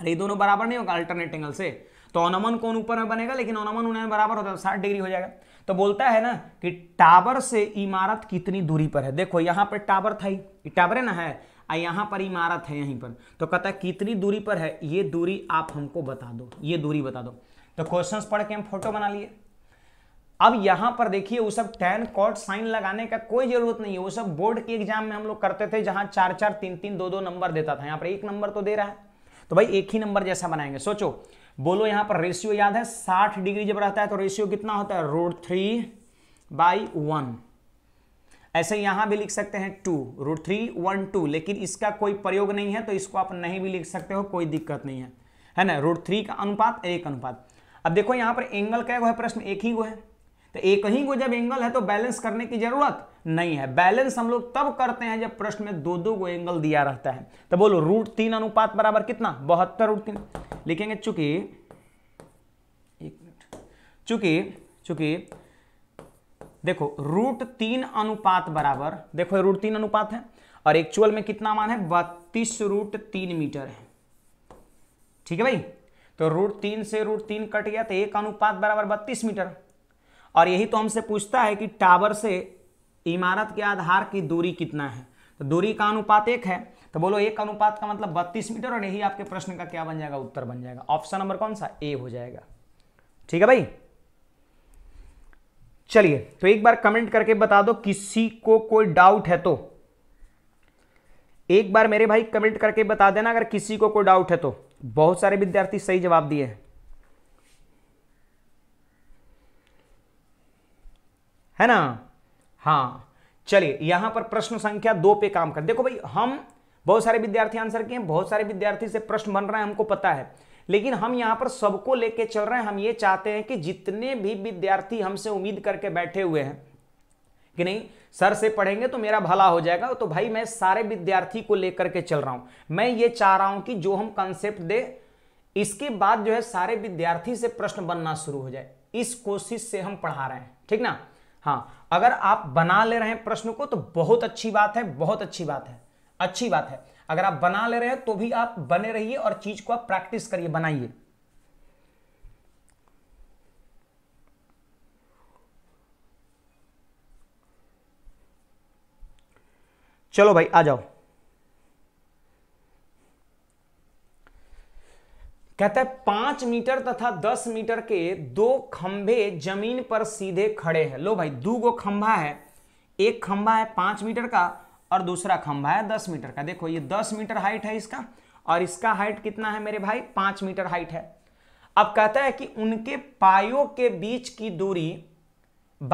अरे दोनों बराबर नहीं होगा अल्टरनेट एंगल से तो ऑनमन कौन ऊपर में बनेगा लेकिन ऑनमन उन्हें बराबर होता है तो साठ डिग्री हो जाएगा तो बोलता है ना कि टावर से इमारत कितनी दूरी पर है देखो यहाँ पर टावर था ही टावरे ना है और यहाँ पर इमारत है यहीं पर तो कहता है कितनी दूरी पर है ये दूरी आप हमको बता दो ये दूरी बता दो तो क्वेश्चन पढ़ के हम फोटो बना लिए अब यहाँ पर देखिए वो सब टेन कॉट साइन लगाने का कोई जरूरत नहीं है वो सब बोर्ड के एग्जाम में हम लोग करते थे जहाँ चार चार तीन तीन दो दो नंबर देता था यहाँ पर एक नंबर तो दे रहा है तो भाई एक ही नंबर जैसा बनाएंगे सोचो बोलो यहां पर रेशियो याद है साठ डिग्री जब रहता है तो रेशियो कितना होता है रूट थ्री बाई वन ऐसे यहां भी लिख सकते हैं two root three one two लेकिन इसका कोई प्रयोग नहीं है तो इसको आप नहीं भी लिख सकते हो कोई दिक्कत नहीं है है ना रूट थ्री का अनुपात एक अनुपात अब देखो यहां पर एंगल क्या है प्रश्न एक ही गो है तो एक ही गो जब एंगल है तो बैलेंस करने की जरूरत नहीं है बैलेंस हम लोग तब करते हैं जब प्रश्न में दो दो गो एंगल दिया रहता है तो बोलो रूट तीन अनुपात बराबर कितना बहत्तर रूट तीन लिखेंगे चूंकि एक मिनट चूंकि चूंकि देखो रूट तीन अनुपात बराबर देखो रूट तीन अनुपात है और एक्चुअल में कितना मान है बत्तीस रूट तीन मीटर है ठीक है भाई तो रूट तीन से रूट तीन कट गया तो एक अनुपात बराबर बत्तीस मीटर और यही तो हमसे पूछता है कि टावर से इमारत के आधार की दूरी कितना है तो दूरी का अनुपात एक है तो बोलो एक अनुपात का मतलब बत्तीस मीटर और यही आपके प्रश्न का क्या बन जाएगा उत्तर बन जाएगा ऑप्शन नंबर कौन सा ए हो जाएगा ठीक है भाई चलिए तो एक बार कमेंट करके बता दो किसी को कोई डाउट है तो एक बार मेरे भाई कमेंट करके बता देना अगर किसी को कोई डाउट है तो बहुत सारे विद्यार्थी सही जवाब दिए हैं है ना हाँ चलिए यहां पर प्रश्न संख्या दो पे काम कर देखो भाई हम बहुत सारे विद्यार्थी आंसर किए बहुत सारे विद्यार्थी से प्रश्न बन रहे हैं हमको पता है लेकिन हम यहां पर सबको लेके चल रहे हैं हम ये चाहते हैं कि जितने भी विद्यार्थी हमसे उम्मीद करके बैठे हुए हैं कि नहीं सर से पढ़ेंगे तो मेरा भला हो जाएगा तो भाई मैं सारे विद्यार्थी को लेकर के चल रहा हूं मैं ये चाह रहा हूं कि जो हम कंसेप्ट दे इसके बाद जो है सारे विद्यार्थी से प्रश्न बनना शुरू हो जाए इस कोशिश से हम पढ़ा रहे हैं ठीक ना हाँ अगर आप बना ले रहे हैं प्रश्न को तो बहुत अच्छी बात है बहुत अच्छी बात है अच्छी बात है अगर आप बना ले रहे हैं तो भी आप बने रहिए और चीज को आप प्रैक्टिस करिए बनाइए चलो भाई आ जाओ कहता है पांच मीटर तथा दस मीटर के दो खंभे जमीन पर सीधे खड़े हैं लो भाई दो गो खंभा है एक खंभा है पांच मीटर का और दूसरा खंभा है दस मीटर का देखो ये दस मीटर हाइट है इसका और इसका हाइट कितना है मेरे भाई पांच मीटर हाइट है अब कहता है कि उनके पायों के बीच की दूरी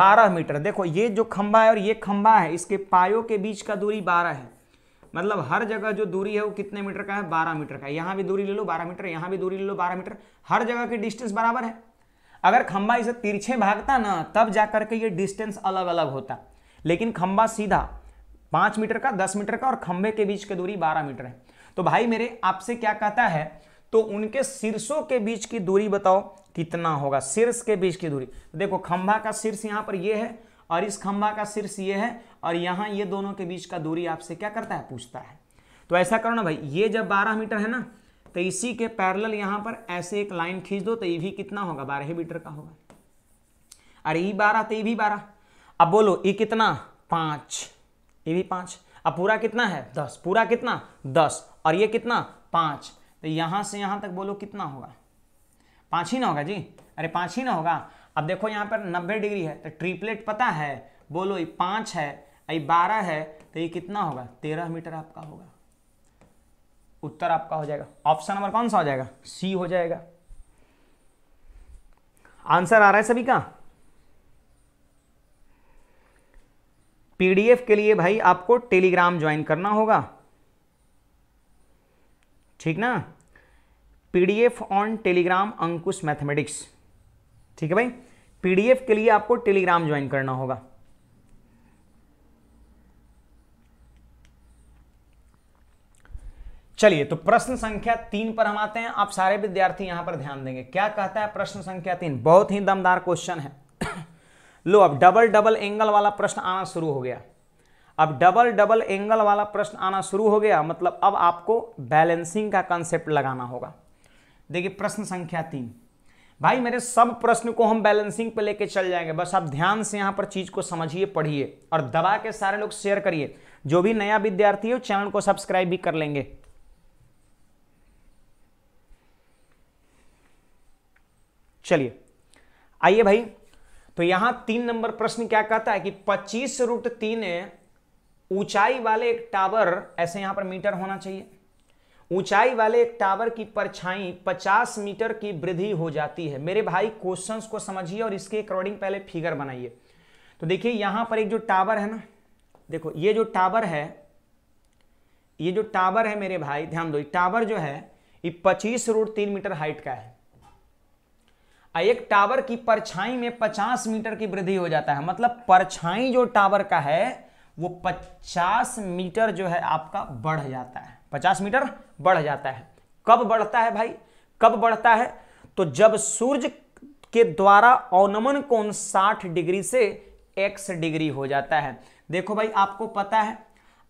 बारह मीटर देखो ये जो खंभा है और ये खंभा है इसके पायों के बीच का दूरी बारह है मतलब हर जगह जो दूरी है वो कितने मीटर का है बारह मीटर का यहाँ भी दूरी ले लो बारह मीटर यहाँ भी दूरी ले लो बारह मीटर हर जगह की डिस्टेंस बराबर है अगर खंबा इसे तिरछे भागता ना तब जाकर के ये डिस्टेंस अलग अलग होता लेकिन खंबा सीधा पांच मीटर का दस मीटर का और खंबे के बीच की दूरी बारह मीटर है तो भाई मेरे आपसे क्या कहता है तो उनके शीर्षों के बीच की दूरी बताओ कितना होगा शीर्ष के बीच की दूरी देखो खंभा का शीर्ष यहाँ पर यह है और इस खंभा का शीर्ष ये है और यहां ये दोनों के बीच का दूरी आपसे क्या करता है पूछता है तो ऐसा करो ना भाई ये जब बारह मीटर है ना तो इसी के पैरल यहाँ पर ऐसे एक लाइन खींच दो तो ये भी कितना होगा बारह मीटर का होगा अरे बारह तो ये भी बारह अब बोलो ये कितना पांच ये भी पांच अब पूरा कितना है दस पूरा कितना दस और ये कितना पांच तो यहां से यहां तक बोलो कितना होगा पांच ही ना होगा जी अरे पांच ही ना होगा अब देखो यहाँ पर नब्बे डिग्री है तो ट्रिपलेट पता है बोलो ये पांच है आई बारह है तो ये कितना होगा तेरह मीटर आपका होगा उत्तर आपका हो जाएगा ऑप्शन नंबर कौन सा हो जाएगा सी हो जाएगा आंसर आ रहा है सभी का पीडीएफ के लिए भाई आपको टेलीग्राम ज्वाइन करना होगा ठीक ना PDF on Telegram Ankush mathematics ठीक है भाई पीडीएफ के लिए आपको टेलीग्राम ज्वाइन करना होगा चलिए तो प्रश्न संख्या तीन पर हम आते हैं आप सारे विद्यार्थी यहां पर ध्यान देंगे क्या कहता है प्रश्न संख्या तीन बहुत ही दमदार क्वेश्चन है लो अब डबल डबल एंगल वाला प्रश्न आना शुरू हो गया अब डबल डबल एंगल वाला प्रश्न आना शुरू हो गया मतलब अब आपको बैलेंसिंग का कंसेप्ट लगाना होगा देखिए प्रश्न संख्या तीन भाई मेरे सब प्रश्न को हम बैलेंसिंग पे लेके चल जाएंगे बस आप ध्यान से यहाँ पर चीज़ को समझिए पढ़िए और दबा के सारे लोग शेयर करिए जो भी नया विद्यार्थी हो चैनल को सब्सक्राइब भी कर लेंगे चलिए आइए भाई तो यहां तीन नंबर प्रश्न क्या कहता है कि पच्चीस रूट तीन ऊंचाई वाले एक टावर ऐसे यहां पर मीटर होना चाहिए ऊंचाई वाले एक टावर की परछाई 50 मीटर की वृद्धि हो जाती है मेरे भाई क्वेश्चंस को समझिए और इसके अकॉर्डिंग पहले फिगर बनाइए तो देखिए यहां पर एक जो टावर है ना देखो ये जो टावर है ये जो टावर है मेरे भाई ध्यान दो टावर जो है ये पच्चीस रूट तीन मीटर हाइट का है एक टावर की परछाई में 50 मीटर की वृद्धि हो जाता है मतलब परछाई जो टावर का है वो 50 मीटर जो है आपका बढ़ जाता है 50 मीटर बढ़ जाता है कब बढ़ता है भाई कब बढ़ता है तो जब सूर्य के द्वारा अवनमन कोण 60 डिग्री से x डिग्री हो जाता है देखो भाई आपको पता है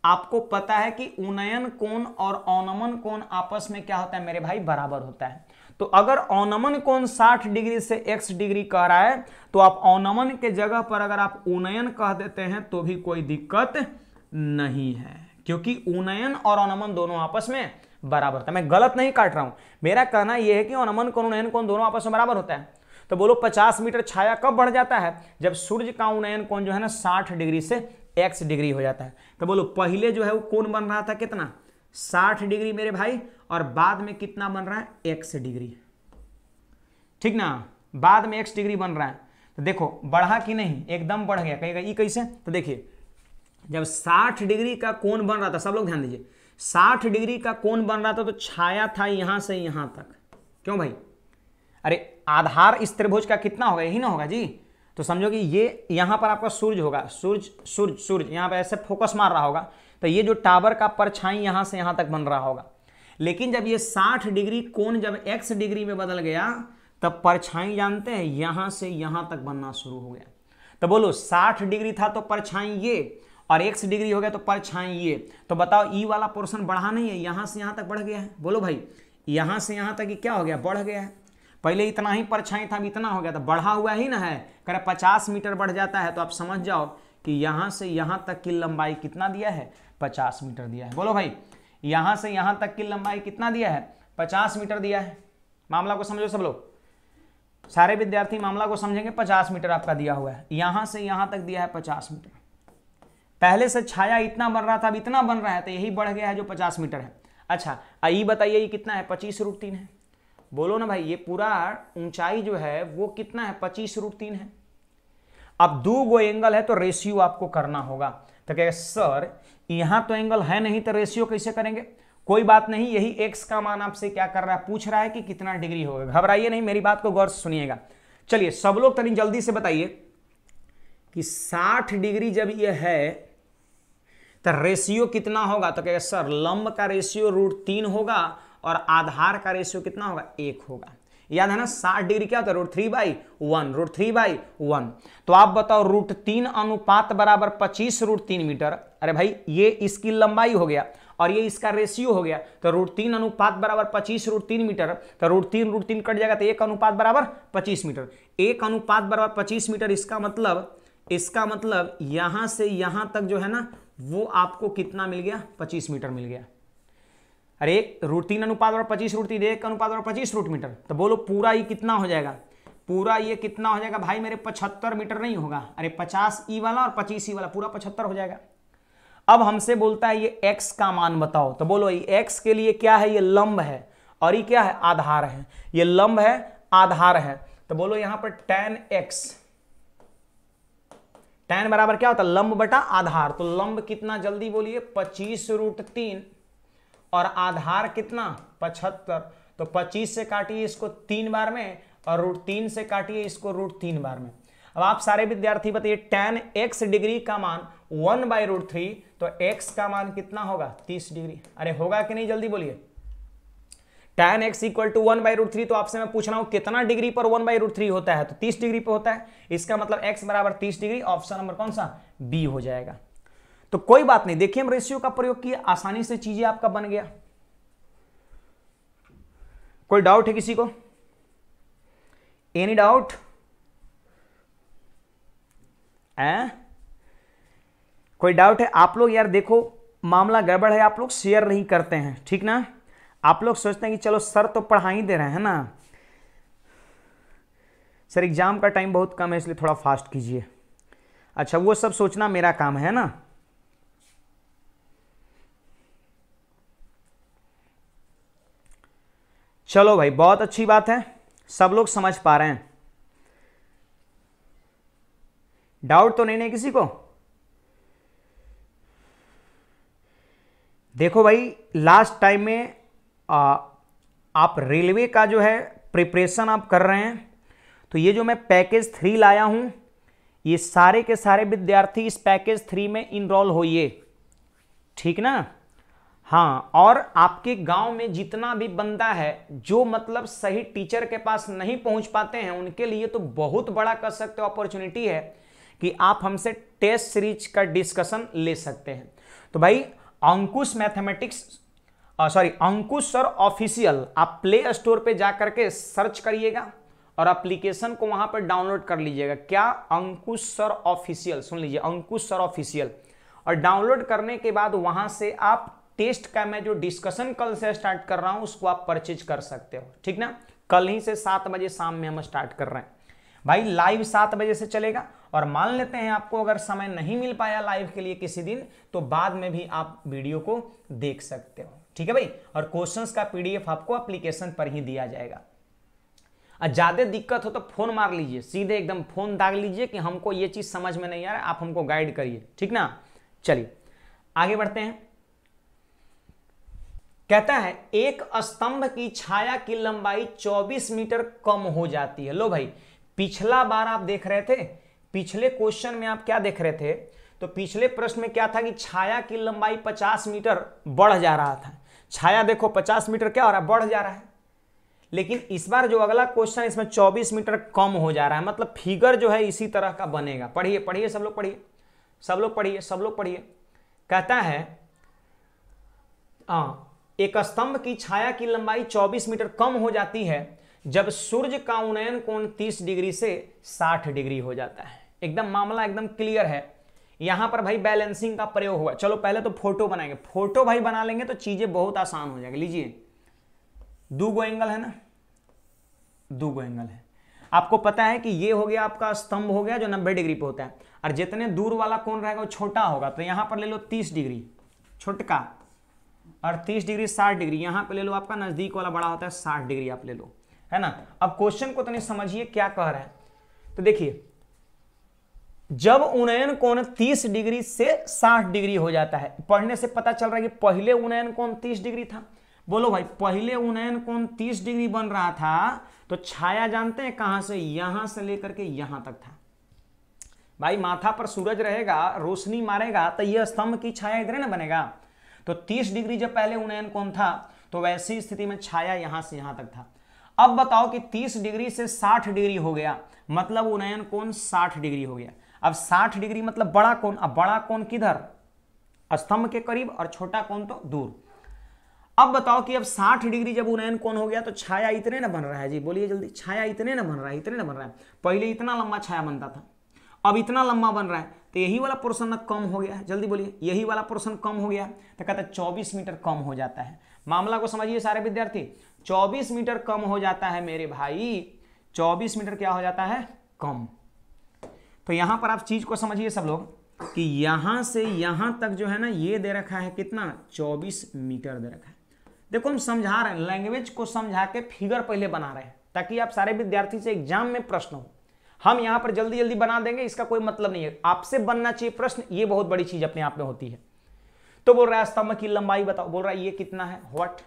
आपको पता है कि उन्नयन कोण और अवनमन कोण आपस में क्या होता है मेरे भाई बराबर होता है तो अगर अवनमन कोण 60 डिग्री से x डिग्री कह रहा है तो आप अवनमन के जगह पर अगर आप उन्नयन कह देते हैं तो भी कोई दिक्कत नहीं है क्योंकि उन्नयन और अवनमन दोनों आपस में बराबर था मैं गलत नहीं काट रहा हूं मेरा कहना यह है कि अवनमन कोण उन्नयन कोण दोनों आपस में बराबर होता है तो बोलो 50 मीटर छाया कब बढ़ जाता है जब सूर्य का उन्नयन कोण जो है ना 60 डिग्री से x डिग्री हो जाता है तो बोलो पहले जो है वो कोण बन रहा था कितना साठ डिग्री मेरे भाई और बाद में कितना बन रहा है एक्स डिग्री ठीक ना बाद में एक्स डिग्री बन रहा है तो देखो बढ़ा कि नहीं एकदम बढ़ गया कहेगा ये कैसे तो देखिए जब 60 डिग्री का कोण बन रहा था सब लोग ध्यान दीजिए 60 डिग्री का कोण बन रहा था तो छाया था यहां से यहां तक क्यों भाई अरे आधार इस त्रिभुज का कितना होगा यही ना होगा जी तो समझो कि ये यहां पर आपका सूर्य होगा सूर्य सूर्य सूर्य यहां पर ऐसे फोकस मार रहा होगा तो ये जो टावर का परछाई यहां से यहां तक बन रहा होगा लेकिन जब ये 60 डिग्री कोण जब x डिग्री में बदल गया तब परछाई जानते हैं यहां से यहां तक बनना शुरू हो गया तो बोलो 60 डिग्री था तो परछाई ये और x डिग्री हो गया तो परछाई ये तो बताओ ई e वाला पोर्सन बढ़ा नहीं है यहां से यहां तक बढ़ गया है बोलो भाई यहां से यहां तक ये क्या हो गया बढ़ गया है पहले इतना ही परछाई था अब इतना हो गया तो बढ़ा हुआ ही ना है करे पचास मीटर बढ़ जाता है तो आप समझ जाओ कि यहां से यहां तक की लंबाई कितना दिया है पचास मीटर दिया है बोलो भाई यहां से यहां तक की लंबाई कितना दिया है पचास मीटर दिया है मामला को समझो सब लोग सारे विद्यार्थी मामला को समझेंगे पचास मीटर आपका दिया हुआ है यहां से यहां तक दिया है पचास मीटर पहले से छाया इतना बन रहा था अब इतना बन रहा है तो यही बढ़ गया है जो पचास मीटर है अच्छा आई बताइए ये कितना है पच्चीस रूट तीन है बोलो ना भाई ये पूरा ऊंचाई जो है वो कितना है पच्चीस रूट तीन है अब दो गो एंगल है तो रेशियो आपको करना होगा तो कह सर यहां तो एंगल है नहीं तो रेशियो कैसे करेंगे कोई बात नहीं यही एक्स का मान आपसे क्या कर रहा है पूछ रहा है कि कितना डिग्री होगा घबराइए नहीं मेरी बात को गौर से सुनिएगा चलिए सब लोग तरी जल्दी से बताइए कि 60 डिग्री जब यह है तो रेशियो कितना होगा तो कह सर लंब का रेशियो रूट तीन होगा और आधार का रेशियो कितना होगा एक होगा याद है ना साठ डिग्री क्या होता है root three by one root three by one तो आप बताओ रूट तीन अनुपात बराबर पच्चीस रूट तीन मीटर अरे भाई ये इसकी लंबाई हो गया और ये इसका रेशियो हो गया तो रूट तीन अनुपात बराबर पच्चीस रूट तीन मीटर तो रूट तीन रूट तीन कट जाएगा तो एक अनुपात बराबर पच्चीस मीटर एक अनुपात बराबर पच्चीस मीटर इसका मतलब इसका मतलब यहां से यहां तक जो है ना वो आपको कितना मिल गया पच्चीस मीटर मिल गया अरे रूट तीन अनुपात और पच्चीस रूट तीन एक अनुपात और पच्चीस रूट मीटर तो बोलो पूरा ये कितना हो जाएगा पूरा ये कितना हो जाएगा भाई मेरे पचहत्तर मीटर नहीं होगा अरे पचास ई वाला और पच्चीस ई वाला पूरा पचहत्तर हो जाएगा अब हमसे बोलता है ये एक्स का मान बताओ तो बोलो ये एक्स के लिए क्या है ये लंब है और ये क्या है आधार है ये लंब है आधार है तो बोलो यहां पर टेन एक्स टेन बराबर क्या होता है लंब बटा आधार तो लंब कितना जल्दी बोलिए पच्चीस रूट तीन और आधार कितना पचहत्तर तो पच्चीस से काटिए इसको तीन बार में और रूट तीन से काटिए इसको रूट तीन बार में अब आप सारे विद्यार्थी बताइए टेन एक्स डिग्री का मान वन बाई रूट थ्री तो एक्स का मान कितना होगा तीस डिग्री अरे होगा कि नहीं जल्दी बोलिए tan x equal to one by root three तो आपसे मैं पूछ रहा हूं कितना डिग्री पर वन बाई रूट थ्री होता है तो तीस डिग्री पर होता है इसका मतलब एक्स बराबर तीस डिग्री ऑप्शन नंबर कौन सा बी हो जाएगा तो कोई बात नहीं देखिए हम रेशियो का प्रयोग किए आसानी से चीजें आपका बन गया कोई डाउट है किसी को एनी डाउट है कोई डाउट है आप लोग यार देखो मामला गड़बड़ है आप लोग शेयर नहीं करते हैं ठीक ना आप लोग सोचते हैं कि चलो सर तो पढ़ा ही दे रहे हैं ना सर एग्ज़ाम का टाइम बहुत कम है इसलिए थोड़ा फास्ट कीजिए अच्छा वो सब सोचना मेरा काम है ना चलो भाई बहुत अच्छी बात है सब लोग समझ पा रहे हैं डाउट तो नहीं है किसी को देखो भाई लास्ट टाइम में आ, आप रेलवे का जो है प्रिपरेशन आप कर रहे हैं तो ये जो मैं पैकेज थ्री लाया हूँ ये सारे के सारे विद्यार्थी इस पैकेज थ्री में इनरोल होइए ठीक ना हाँ और आपके गांव में जितना भी बंदा है जो मतलब सही टीचर के पास नहीं पहुंच पाते हैं उनके लिए तो बहुत बड़ा कर सकते हो अपॉर्चुनिटी है कि आप हमसे टेस्ट सीरीज का डिस्कशन ले सकते हैं तो भाई Ankush mathematics sorry Ankush sir official आप प्ले स्टोर पे जा करके सर्च करिएगा और एप्लीकेशन को वहां पर डाउनलोड कर लीजिएगा क्या अंकुश सर ऑफिशियल सुन लीजिए अंकुश सर ऑफिशियल और डाउनलोड करने के बाद वहां से आप टेस्ट का मैं जो डिस्कशन कल से स्टार्ट कर रहा हूँ उसको आप परचेज कर सकते हो ठीक ना कल ही से सात बजे शाम में हम स्टार्ट कर रहे हैं भाई लाइव सात बजे से चलेगा और मान लेते हैं आपको अगर समय नहीं मिल पाया लाइव के लिए किसी दिन तो बाद में भी आप वीडियो को देख सकते हो ठीक है भाई और क्वेश्चंस का पीडीएफ आपको एप्लीकेशन पर ही दिया जाएगा और ज़्यादा दिक्कत हो तो फ़ोन मार लीजिए सीधे एकदम फ़ोन दाग लीजिए कि हमको ये चीज़ समझ में नहीं आ रहा आप हमको गाइड करिए ठीक ना चलिए आगे बढ़ते हैं कहता है एक स्तंभ की छाया की लंबाई 24 मीटर कम हो जाती है लो भाई पिछला बार आप देख रहे थे पिछले क्वेश्चन में आप क्या देख रहे थे तो पिछले प्रश्न में क्या था कि छाया की लंबाई 50 मीटर बढ़ जा रहा था छाया देखो 50 मीटर क्या हो रहा है बढ़ जा रहा है लेकिन इस बार जो अगला क्वेश्चन इसमें 24 मीटर कम हो जा रहा है मतलब फिगर जो है इसी तरह का बनेगा पढ़िए पढ़िए सब लोग पढ़िए सब लोग पढ़िए सब लोग पढ़िए कहता है हाँ, एक स्तंभ की छाया की लंबाई 24 मीटर कम हो जाती है जब सूर्य का उन्नयन कोण 30 डिग्री से 60 डिग्री हो जाता है एकदम मामला एकदम क्लियर है यहां पर भाई बैलेंसिंग का प्रयोग हुआ चलो पहले तो फोटो बनाएंगे फोटो भाई बना लेंगे तो चीजें बहुत आसान हो जाएगी लीजिए दो गो एंगल है ना दो गो एंगल है आपको पता है कि ये हो गया आपका स्तंभ हो गया जो 90 डिग्री पे होता है और जितने दूर वाला कोण रहेगा वो छोटा होगा तो यहां पर ले लो 30 डिग्री छोटका अड़तीस डिग्री साठ डिग्री यहाँ पे ले लो आपका नज़दीक वाला बड़ा होता है साठ डिग्री आप ले लो है ना अब क्वेश्चन को तो समझिए क्या कह रहे हैं तो देखिए जब उन्नयन कोण 30 डिग्री से 60 डिग्री हो जाता है पढ़ने से पता चल रहा है कि पहले उन्नयन कोण 30 डिग्री था बोलो भाई पहले उन्नयन कोण 30 डिग्री बन रहा था तो छाया जानते हैं कहां से यहां से लेकर के यहां तक था भाई माथा पर सूरज रहेगा रोशनी मारेगा तो यह स्तंभ की छाया इधर ना बनेगा तो 30 डिग्री जब पहले उन्नयन कौन था तो वैसी स्थिति में छाया यहां से यहां तक था अब बताओ कि 30 डिग्री से 60 डिग्री हो गया मतलब उन्नयन कौन 60 डिग्री हो गया अब 60 डिग्री मतलब बड़ा कौन अब बड़ा कौन किधर स्तंभ के करीब और छोटा कौन तो दूर अब बताओ कि अब 60 डिग्री जब उन्नयन कौन हो गया तो छाया इतने ना बन रहा है जी बोलिए जल्दी छाया इतने ना बन रहा है इतने ना बन रहा है पहले इतना लंबा छाया बनता था अब इतना लंबा बन रहा है तो यही वाला पोर्सन कम हो गया जल्दी बोलिए यही वाला पोर्सन कम हो गया तो कहता है चौबीस मीटर कम हो जाता है मामला को समझिए सारे विद्यार्थी चौबीस मीटर कम हो जाता है मेरे भाई चौबीस मीटर क्या हो जाता है कम तो यहां पर आप चीज़ को समझिए सब लोग कि यहां से यहां तक जो है ना ये दे रखा है कितना चौबीस मीटर दे रखा है देखो हम समझा रहे हैं लैंग्वेज को समझा के फिगर पहले बना रहे हैं ताकि आप सारे विद्यार्थी से एग्जाम में प्रश्न हो हम यहां पर जल्दी जल्दी बना देंगे इसका कोई मतलब नहीं है आपसे बनना चाहिए प्रश्न ये बहुत बड़ी चीज अपने आप में होती है तो बोल रहा है स्तंभ की लंबाई बताओ बोल रहा है ये कितना है व्हाट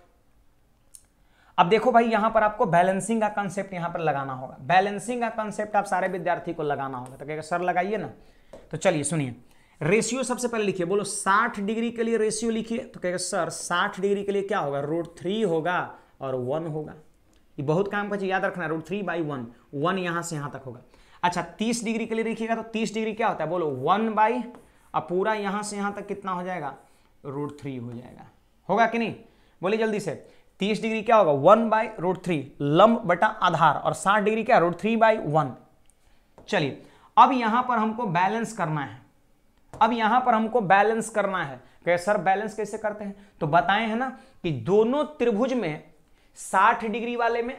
अब देखो भाई यहां पर आपको बैलेंसिंग का कंसेप्ट यहां पर लगाना होगा बैलेंसिंग का कंसेप्ट आप सारे विद्यार्थी को लगाना होगा तो कहेगा सर लगाइए ना तो चलिए सुनिए रेशियो सबसे पहले लिखिए बोलो 60 डिग्री के लिए रेशियो लिखिए तो कहेगा सर 60 डिग्री के लिए क्या होगा रूट थ्री होगा और वन होगा ये बहुत काम का चीज याद रखना root three by one one यहां से यहां तक होगा अच्छा तीस डिग्री के लिए देखिएगा तो तीस डिग्री क्या होता है बोलो वन बाई अब पूरा यहां से यहां तक कितना हो जाएगा रूट थ्री हो जाएगा होगा कि नहीं बोलिए जल्दी से तीस डिग्री क्या होगा वन बाई रूट थ्री लंब बटा आधार और साठ डिग्री क्या रूट थ्री बाई वन चलिए अब यहां पर हमको बैलेंस करना है अब यहां पर हमको बैलेंस करना है कह सर बैलेंस कैसे करते हैं तो बताए है ना कि दोनों त्रिभुज में साठ डिग्री वाले में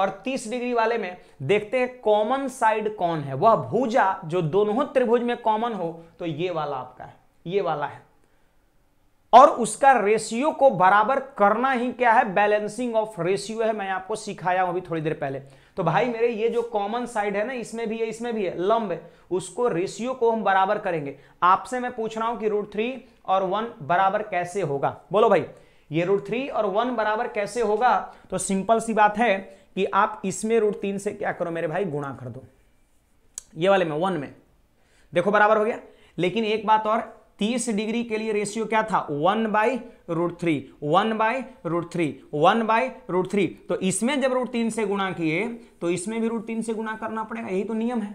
और 30 डिग्री वाले में देखते हैं कॉमन साइड कौन है वह भुजा जो दोनों त्रिभुज में कॉमन हो तो ये वाला आपका है ये वाला है और उसका रेशियो को बराबर करना ही क्या है बैलेंसिंग ऑफ रेशियो है मैं आपको सिखाया हूं अभी थोड़ी देर पहले तो भाई मेरे ये जो कॉमन साइड है ना इसमें भी है इसमें भी है लंब है उसको रेशियो को हम बराबर करेंगे आपसे मैं पूछ रहा हूं कि रूट थ्री और वन बराबर कैसे होगा बोलो भाई ये रूट थ्री और वन बराबर कैसे होगा तो सिंपल सी बात है कि आप इसमें रूट तीन से क्या करो मेरे भाई गुणा कर दो ये वाले में वन में देखो बराबर हो गया लेकिन एक बात और 30 डिग्री के लिए रेशियो क्या था one by root three one by root three one by root three तो इसमें जब रूट तीन से गुणा किए तो इसमें भी रूट तीन से गुणा करना पड़ेगा यही तो नियम है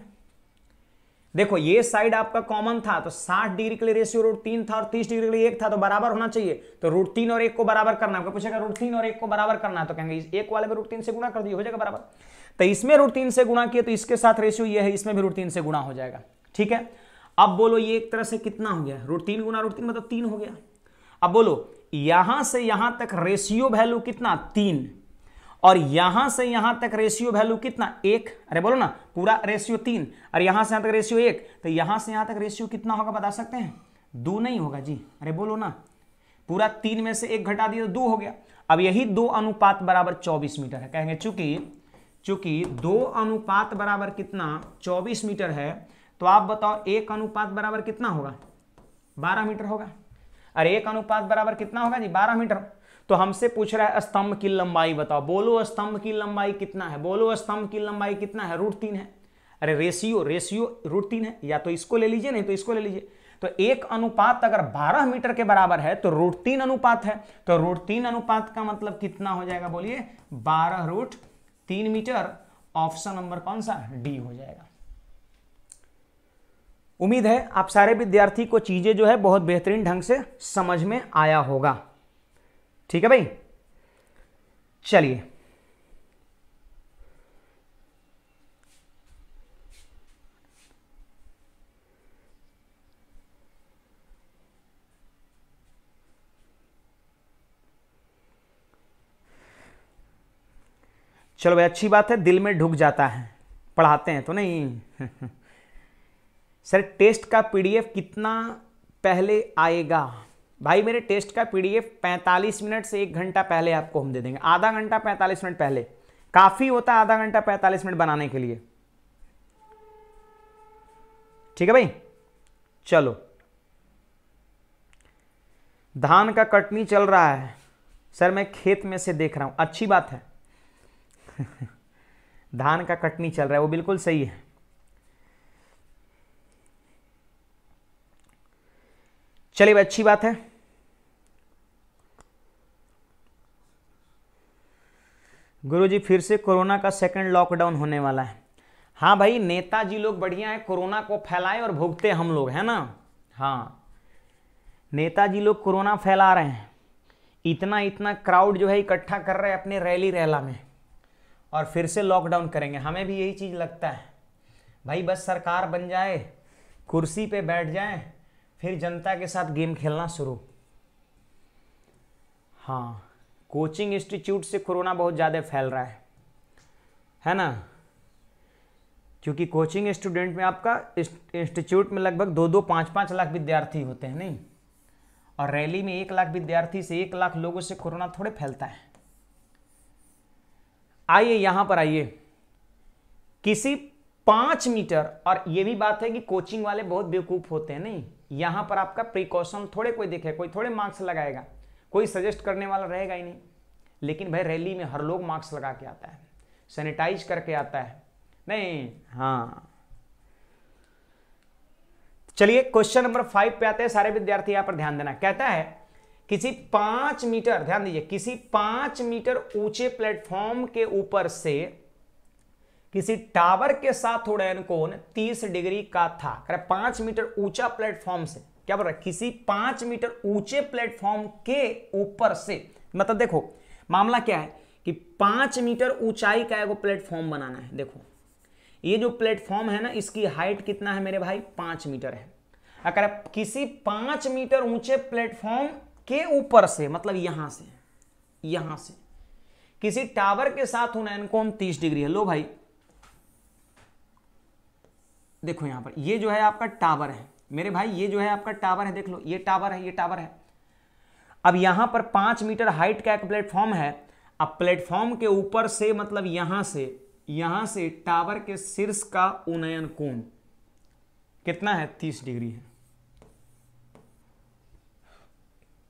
देखो ये साइड आपका कॉमन था तो 60 डिग्री के लिए रेशियो रूट तीन था और 30 डिग्री के लिए एक था तो बराबर होना चाहिए तो रूट तीन और एक को बराबर करना आपको पूछेगा रूट तीन और एक को बराबर करना है तो कहेंगे एक वाले में रूट तीन से गुणा कर दिए हो जाएगा बराबर तो इसमें रूट तीन से गुणा किए तो इसके साथ रेशियो ये है इसमें भी रूट तीन से गुणा हो जाएगा ठीक है अब बोलो ये एक तरह से कितना हो गया रूट तीन गुना रूट तीन मतलब तीन हो गया अब बोलो यहां से यहां तक रेशियो वैल्यू कितना तीन और यहां से यहां तक रेशियो वैल्यू कितना एक अरे बोलो ना पूरा रेशियो तीन और यहां से यहां तक रेशियो एक तो यहां से यहां तक रेशियो कितना होगा बता सकते हैं दो नहीं होगा जी अरे बोलो ना पूरा तीन में से एक घटा दिया तो दो हो गया अब यही दो अनुपात बराबर चौबीस मीटर है कहेंगे चूंकि चूंकि दो अनुपात बराबर कितना चौबीस मीटर है तो आप बताओ एक अनुपात बराबर कितना होगा बारह मीटर होगा अरे एक अनुपात बराबर कितना होगा जी बारह मीटर तो हमसे पूछ रहा है स्तंभ की लंबाई बताओ बोलो स्तंभ की लंबाई कितना है बोलो स्तंभ की लंबाई कितना है रूट तीन है अरे रेशियो रेशियो रूट तीन है या तो इसको ले लीजिए नहीं तो इसको ले लीजिए तो एक अनुपात अगर 12 मीटर के बराबर है तो रूट तीन अनुपात है तो रूट तीन अनुपात का मतलब कितना हो जाएगा बोलिए बारह रूट तीन मीटर ऑप्शन नंबर कौन सा डी हो जाएगा उम्मीद है आप सारे विद्यार्थी को चीजें जो है बहुत बेहतरीन ढंग से समझ में आया होगा ठीक है भाई चलिए चलो भाई अच्छी बात है दिल में ढुक जाता है पढ़ाते हैं तो नहीं [laughs] सर टेस्ट का पीडीएफ कितना पहले आएगा भाई मेरे टेस्ट का पीडीएफ 45 मिनट से एक घंटा पहले आपको हम दे देंगे आधा घंटा 45 मिनट पहले काफ़ी होता है आधा घंटा 45 मिनट बनाने के लिए ठीक है भाई चलो धान का कटनी चल रहा है सर मैं खेत में से देख रहा हूं अच्छी बात है [laughs] धान का कटनी चल रहा है वो बिल्कुल सही है चलिए भाई अच्छी बात है गुरुजी फिर से कोरोना का सेकंड लॉकडाउन होने वाला है हाँ भाई नेताजी लोग बढ़िया है कोरोना को फैलाएं और भुगते हम लोग है ना हाँ नेताजी लोग कोरोना फैला रहे हैं इतना इतना क्राउड जो है इकट्ठा कर रहे हैं अपने रैली रैला में और फिर से लॉकडाउन करेंगे हमें भी यही चीज़ लगता है भाई बस सरकार बन जाए कुर्सी पे बैठ जाए फिर जनता के साथ गेम खेलना शुरू हाँ कोचिंग इंस्टीट्यूट से कोरोना बहुत ज़्यादा फैल रहा है है ना क्योंकि कोचिंग स्टूडेंट में आपका इंस्टीट्यूट में लगभग दो दो पाँच पाँच लाख विद्यार्थी होते हैं नहीं और रैली में एक लाख विद्यार्थी से एक लाख लोगों से कोरोना थोड़े फैलता है आइए यहाँ पर आइए किसी पांच मीटर और ये भी बात है कि कोचिंग वाले बहुत बेवकूफ होते हैं नहीं यहां पर आपका प्रिकॉशन थोड़े कोई देखे कोई थोड़े मार्क्स लगाएगा कोई सजेस्ट करने वाला रहेगा ही नहीं लेकिन भाई रैली में हर लोग मास्क लगा के आता है सैनिटाइज करके आता है नहीं हाँ चलिए क्वेश्चन नंबर फाइव पे आते हैं सारे विद्यार्थी यहां पर ध्यान देना कहता है किसी पांच मीटर ध्यान दीजिए किसी पांच मीटर ऊंचे प्लेटफॉर्म के ऊपर से किसी टावर के साथ उड़यन कोण 30 डिग्री का था करें पांच मीटर ऊंचा प्लेटफॉर्म से क्या बोल रहा है किसी पांच मीटर ऊंचे प्लेटफॉर्म के ऊपर से मतलब देखो मामला क्या है कि पांच मीटर ऊंचाई का एगो प्लेटफॉर्म बनाना है देखो ये जो प्लेटफॉर्म है ना इसकी हाइट कितना है मेरे भाई पांच मीटर है अगर किसी पांच मीटर ऊंचे प्लेटफॉर्म के ऊपर से मतलब यहां से यहां से किसी टावर के साथ उन्नयन कोण तीस डिग्री है लो भाई देखो यहाँ पर ये जो है आपका टावर है मेरे भाई ये जो है आपका टावर है देख लो ये टावर है ये टावर है अब यहाँ पर पाँच मीटर हाइट का एक प्लेटफॉर्म है अब प्लेटफॉर्म के ऊपर से मतलब यहाँ से यहाँ से टावर के शीर्ष का उन्नयन कोण कितना है तीस डिग्री है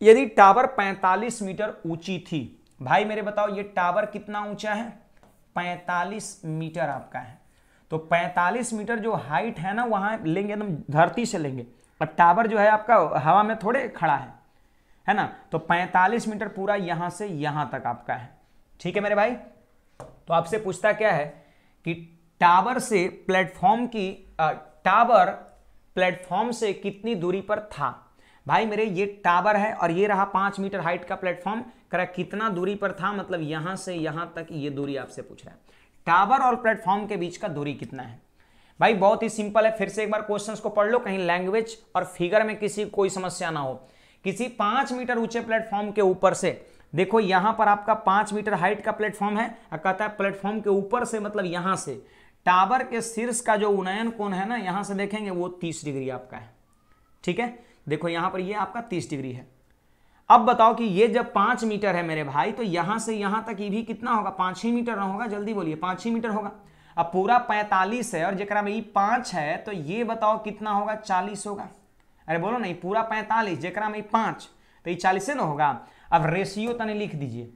यदि टावर 45 मीटर ऊंची थी भाई मेरे बताओ ये टावर कितना ऊंचा है 45 मीटर आपका है तो 45 मीटर जो हाइट है ना वहाँ लेंगे एकदम धरती से लेंगे और टावर जो है आपका हवा में थोड़े खड़ा है है ना तो 45 मीटर पूरा यहाँ से यहाँ तक आपका है ठीक है मेरे भाई तो आपसे पूछता क्या है कि टावर से प्लेटफॉर्म की टावर प्लेटफॉर्म से कितनी दूरी पर था भाई मेरे ये टावर है और ये रहा पाँच मीटर हाइट का प्लेटफॉर्म करा कितना दूरी पर था मतलब यहाँ से यहाँ तक ये दूरी आपसे पूछ रहा है टावर और प्लेटफॉर्म के बीच का दूरी कितना है भाई बहुत ही सिंपल है फिर से एक बार क्वेश्चंस को पढ़ लो कहीं लैंग्वेज और फिगर में किसी कोई समस्या ना हो किसी पांच मीटर ऊंचे प्लेटफॉर्म के ऊपर से देखो यहां पर आपका पांच मीटर हाइट का प्लेटफॉर्म है और कहता है प्लेटफॉर्म के ऊपर से मतलब यहां से टावर के शीर्ष का जो उन्नयन कोण है ना यहां से देखेंगे वो तीस डिग्री आपका है ठीक है देखो यहां पर ये यह आपका तीस डिग्री है अब बताओ कि ये जब पांच मीटर है मेरे भाई तो यहां से यहां तक ये भी कितना होगा पांच ही मीटर होगा जल्दी बोलिए पांच ही मीटर होगा अब पूरा पैंतालीस है और जरा में ये पांच है तो ये बताओ कितना होगा चालीस होगा अरे बोलो नहीं पूरा पैंतालीस जरा में पांच तो ये चालीस ना होगा अब रेशियो तने लिख दीजिए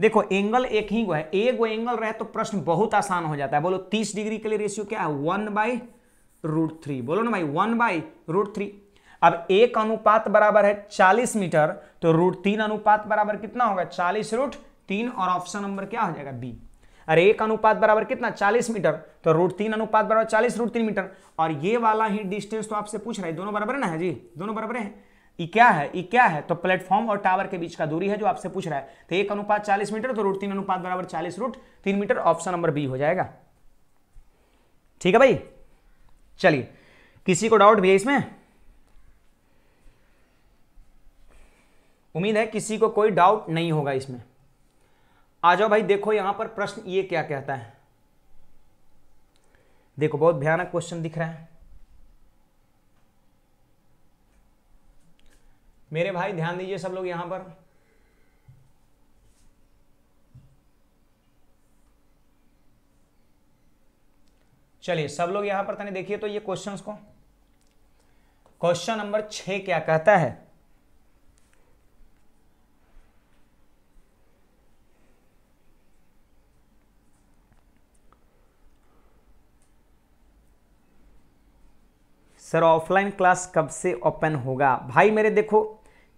देखो एंगल एक ही गो है एक गो एंगल रहे तो प्रश्न बहुत आसान हो जाता है बोलो तीस डिग्री के लिए रेशियो क्या है वन बाई रूट थ्री बोलो ना भाई वन बाई रूट थ्री अब एक अनुपात बराबर है चालीस मीटर तो रूट तीन अनुपात बराबर कितना होगा चालीस रूट तीन और ऑप्शन नंबर क्या हो जाएगा बी अरे एक अनुपात बराबर कितना चालीस मीटर तो रूट तीन अनुपात बराबर चालीस रूट तीन मीटर और ये वाला ही डिस्टेंस तो आपसे पूछ रहा है दोनों बराबर है ना है जी दोनों बराबर है ये क्या है ये क्या है तो प्लेटफॉर्म और टावर के बीच का दूरी है जो आपसे पूछ रहा है तो एक अनुपात चालीस मीटर तो रूट तीन अनुपात बराबर चालीस रूट तीन मीटर ऑप्शन नंबर बी हो जाएगा ठीक है भाई चलिए किसी को डाउट भी है इसमें उम्मीद है किसी को कोई डाउट नहीं होगा इसमें आ जाओ भाई देखो यहां पर प्रश्न ये क्या कहता है देखो बहुत भयानक क्वेश्चन दिख रहा है मेरे भाई ध्यान दीजिए सब लोग यहां पर चलिए सब लोग यहां पर तने देखिए तो ये क्वेश्चंस को क्वेश्चन नंबर छह क्या कहता है सर ऑफलाइन क्लास कब से ओपन होगा भाई मेरे देखो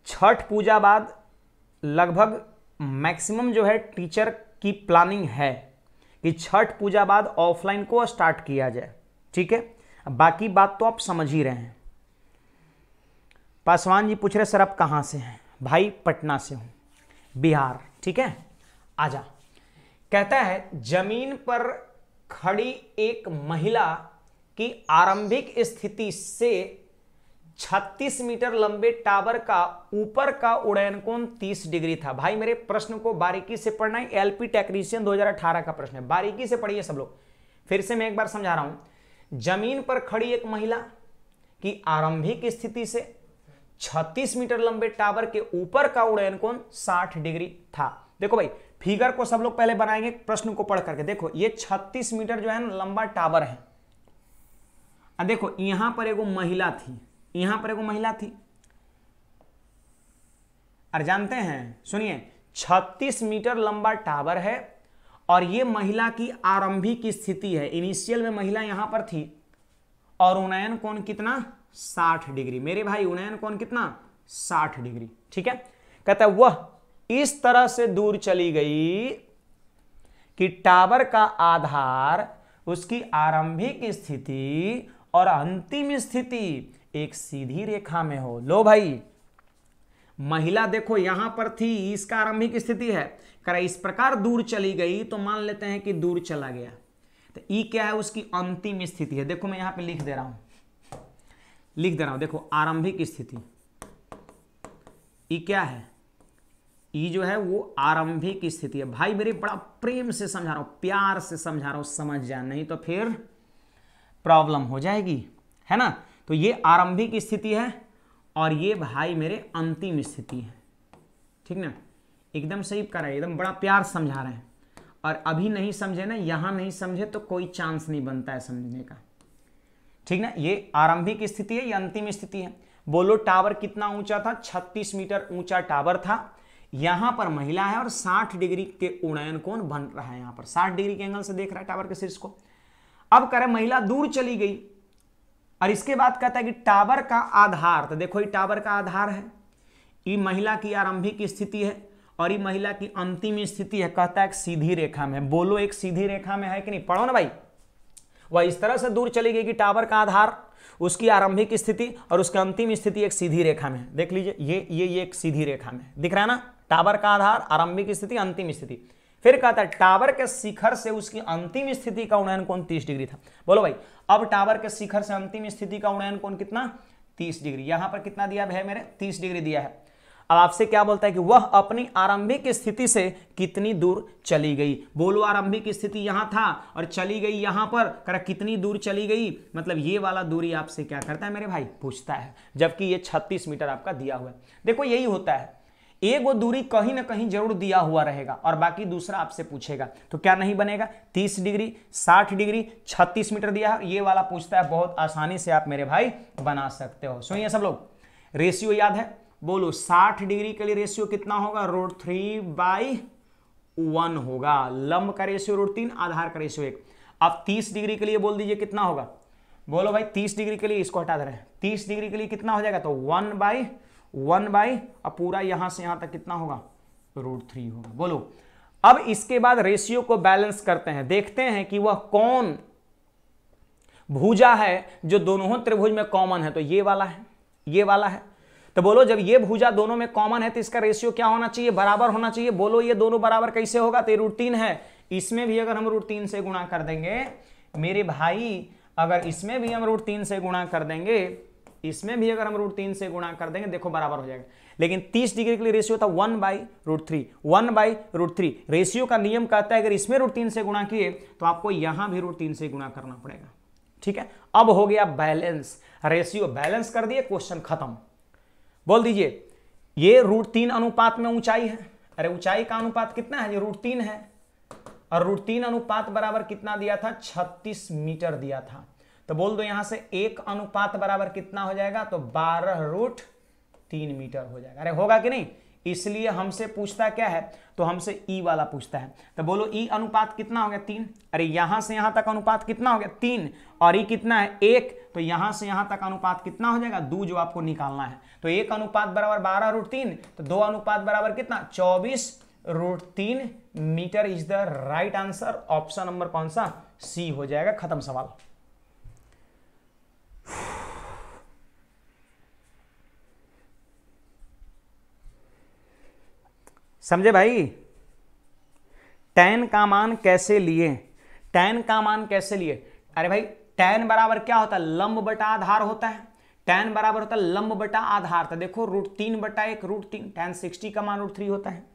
छठ पूजा बाद लगभग मैक्सिमम जो है टीचर की प्लानिंग है कि छठ पूजा बाद ऑफलाइन को स्टार्ट किया जाए ठीक है बाकी बात तो आप समझ ही रहे हैं पासवान जी पूछ रहे सर आप कहाँ से हैं भाई पटना से हूँ बिहार ठीक है आजा कहता है जमीन पर खड़ी एक महिला कि आरंभिक स्थिति से 36 मीटर लंबे टावर का ऊपर का उड़यन कोण 30 डिग्री था भाई मेरे प्रश्न को बारीकी से पढ़ना है एलपी टेक्नीशियन 2018 का प्रश्न है बारीकी से पढ़िए सब लोग फिर से मैं एक बार समझा रहा हूं जमीन पर खड़ी एक महिला की आरंभिक स्थिति से 36 मीटर लंबे टावर के ऊपर का उड़यन कोण 60 डिग्री था देखो भाई फिगर को सब लोग पहले बनाएंगे प्रश्न को पढ़ करके देखो ये छत्तीस मीटर जो है ना लंबा टावर है आ देखो यहां पर एगो महिला थी यहां पर एगो महिला थी और जानते हैं सुनिए 36 मीटर लंबा टावर है और ये महिला की आरंभिक स्थिति है इनिशियल में महिला यहां पर थी और उन्नयन कौन कितना 60 डिग्री मेरे भाई उन्नयन कौन कितना 60 डिग्री ठीक है कहता है वह इस तरह से दूर चली गई कि टावर का आधार उसकी आरंभिक स्थिति और अंतिम स्थिति एक सीधी रेखा में हो लो भाई महिला देखो यहां पर थी इसका आरंभिक स्थिति है करा इस प्रकार दूर चली गई तो मान लेते हैं कि दूर चला गया तो ई क्या है उसकी अंतिम स्थिति है देखो मैं यहां पे लिख दे रहा हूं लिख दे रहा हूं देखो आरंभिक स्थिति ई क्या है ई जो है वो आरंभिक स्थिति है भाई मेरे बड़ा प्रेम से समझा रहा हूं प्यार से समझा रहा हूं समझ जा नहीं तो फिर प्रॉब्लम हो जाएगी है ना तो ये आरंभिक स्थिति है और ये भाई मेरे अंतिम स्थिति है ठीक ना एकदम सही करा एकदम बड़ा प्यार समझा रहे हैं और अभी नहीं समझे ना यहाँ नहीं समझे तो कोई चांस नहीं बनता है समझने का ठीक ना ये आरंभिक स्थिति है ये अंतिम स्थिति है बोलो टावर कितना ऊंचा था 36 मीटर ऊंचा टावर था यहां पर महिला है और 60 डिग्री के उड़यन कोण बन रहा है यहां पर 60 डिग्री के एंगल से देख रहा है टावर के शीर्ष को अब कह महिला दूर चली गई और इसके बाद कहता है कि टावर का आधार तो देखो ये टावर का आधार है ये महिला की आरंभिक स्थिति है और ये महिला की अंतिम स्थिति है कहता है सीधी रेखा में बोलो एक सीधी रेखा में है कि नहीं पढ़ो ना भाई वह इस तरह से दूर चली गई कि टावर का आधार उसकी आरंभिक स्थिति और उसकी अंतिम स्थिति एक सीधी रेखा में देख लीजिए ये ये ये एक सीधी रेखा में दिख रहा है ना टावर का आधार आरंभिक स्थिति अंतिम स्थिति फिर कहा था टावर के शिखर से उसकी अंतिम स्थिति का उन्नयन कौन 30 डिग्री था बोलो भाई अब टावर के शिखर से अंतिम स्थिति का उन्नयन कौन कितना 30 डिग्री यहां पर कितना दिया है मेरे 30 डिग्री दिया है अब आपसे क्या बोलता है कि वह अपनी आरंभिक स्थिति से कितनी दूर चली गई बोलो आरंभिक स्थिति यहां था और चली गई यहां पर करा कितनी दूर चली गई मतलब ये वाला दूरी आपसे क्या करता है मेरे भाई पूछता है जबकि ये 36 मीटर आपका दिया हुआ है देखो यही होता है वो दूरी कहीं ना कहीं जरूर दिया हुआ रहेगा और बाकी दूसरा आपसे पूछेगा तो क्या नहीं बनेगा 30 डिग्री 60 डिग्री 36 मीटर दिया है ये वाला पूछता है बहुत आसानी से आप मेरे भाई बना सकते हो सुनिए सब लोग रेशियो याद है बोलो 60 डिग्री के लिए रेशियो कितना होगा रोड थ्री बाई वन होगा लंब का रेशियो रोड तीन आधार का रेशियो एक अब तीस डिग्री के लिए बोल दीजिए कितना होगा बोलो भाई तीस डिग्री के लिए इसको हटा दे रहे हैं तीस डिग्री के लिए कितना हो जाएगा तो वन बाई वन बाई अब पूरा यहां से यहां तक कितना होगा रूट थ्री होगा बोलो अब इसके बाद रेशियो को बैलेंस करते हैं देखते हैं कि वह कौन भुजा है जो दोनों त्रिभुज में कॉमन है तो ये वाला है ये वाला है तो बोलो जब ये भुजा दोनों में कॉमन है तो इसका रेशियो क्या होना चाहिए बराबर होना चाहिए बोलो ये दोनों बराबर कैसे होगा तो रूट तीन है इसमें भी अगर हम रूट तीन से गुणा कर देंगे मेरे भाई अगर इसमें भी हम रूट तीन से गुणा कर देंगे इसमें भी अगर हम रूट तीन से गुणा कर देंगे देखो बराबर हो जाएगा लेकिन 30 डिग्री के लिए रेशियो था one by root three one by root three ratio का नियम कहता है अगर इसमें रूट तीन से गुणा किए तो आपको यहां भी रूट तीन से गुणा करना पड़ेगा ठीक है अब हो गया बैलेंस रेशियो बैलेंस कर दिए क्वेश्चन खत्म बोल दीजिए ये रूट तीन अनुपात में ऊंचाई है अरे ऊंचाई का अनुपात कितना है ये रूट तीन है और रूट तीन अनुपात बराबर कितना दिया था छत्तीस मीटर दिया था तो बोल दो यहां से एक अनुपात बराबर कितना हो जाएगा तो बारह रूट तीन मीटर हो जाएगा अरे होगा कि नहीं इसलिए हमसे पूछता क्या है तो हमसे ई वाला पूछता है तो बोलो ई अनुपात कितना हो गया तीन अरे यहां से यहां तक अनुपात कितना हो गया तीन और ई कितना है एक तो यहां से यहां तक अनुपात कितना हो जाएगा दो जो आपको निकालना है तो एक अनुपात बराबर बारह रूट तीन तो दो अनुपात बराबर कितना चौबीस रूट तीन metre is the right answer option number कौन सा सी हो जाएगा खत्म सवाल समझे भाई टेन का मान कैसे लिए टेन का मान कैसे लिए अरे भाई टेन बराबर क्या होता है लंब बटा आधार होता है टेन बराबर होता है लंब बटा आधार था तो देखो रूट तीन बटा एक रूट तीन टेन सिक्सटी का मान रूट थ्री होता है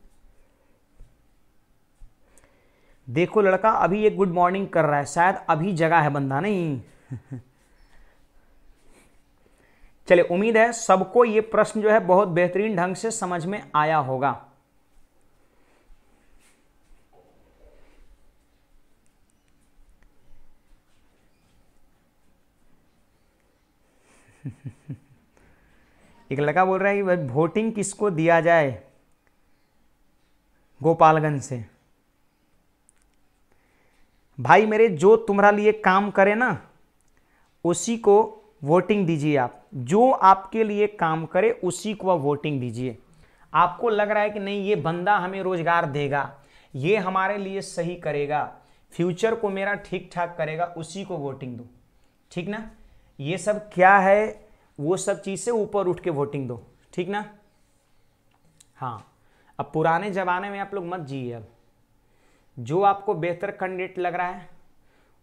देखो लड़का अभी ये गुड मॉर्निंग कर रहा है शायद अभी जगह है बंदा नहीं [laughs] चलिए उम्मीद है सबको ये प्रश्न जो है बहुत बेहतरीन ढंग से समझ में आया होगा एक लड़का बोल रहा है कि भाई वोटिंग किसको दिया जाए गोपालगंज से भाई मेरे जो तुम्हारा लिए काम करे ना उसी को वोटिंग दीजिए आप जो आपके लिए काम करे उसी को आप वोटिंग दीजिए आपको लग रहा है कि नहीं ये बंदा हमें रोज़गार देगा ये हमारे लिए सही करेगा फ्यूचर को मेरा ठीक ठाक करेगा उसी को वोटिंग दो ठीक ना ये सब क्या है वो सब चीज़ से ऊपर उठ के वोटिंग दो ठीक ना हाँ अब पुराने ज़माने में आप लोग मत जिए अब जो आपको बेहतर कैंडिडेट लग रहा है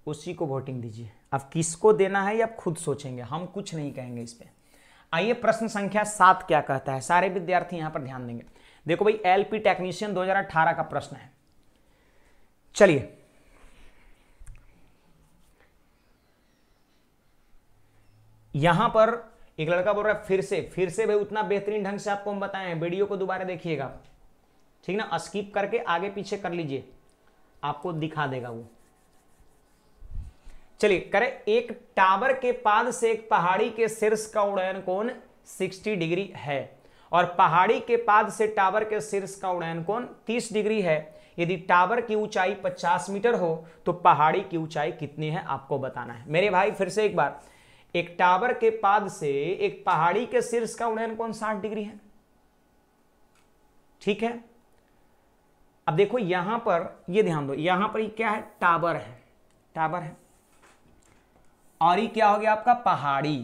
उसी को वोटिंग दीजिए अब किसको देना है या आप खुद सोचेंगे हम कुछ नहीं कहेंगे इस पर आइए प्रश्न संख्या सात क्या कहता है सारे विद्यार्थी यहां पर ध्यान देंगे देखो भाई एलपी टेक्नीशियन 2018 का प्रश्न है चलिए यहां पर एक लड़का बोल रहा है फिर से फिर से भाई उतना बेहतरीन ढंग से आपको हम बताए हैं वीडियो को दोबारा देखिएगा ठीक ना स्किप करके आगे पीछे कर लीजिए आपको दिखा देगा वो चलिए करें एक टावर के पाद से एक पहाड़ी के शीर्ष का उड़यन कोण 60 डिग्री है और पहाड़ी के पाद से टावर के शीर्ष का उड़यन कोण 30 डिग्री है यदि टावर की ऊंचाई 50 मीटर हो तो पहाड़ी की ऊंचाई कितनी है आपको बताना है मेरे भाई फिर से एक बार एक टावर के पाद से एक पहाड़ी के शीर्ष का उड़यन कौन साठ डिग्री है ठीक है अब देखो यहां पर ये ध्यान दो यहां पर ये क्या है टावर है टावर है और ये क्या हो गया आपका पहाड़ी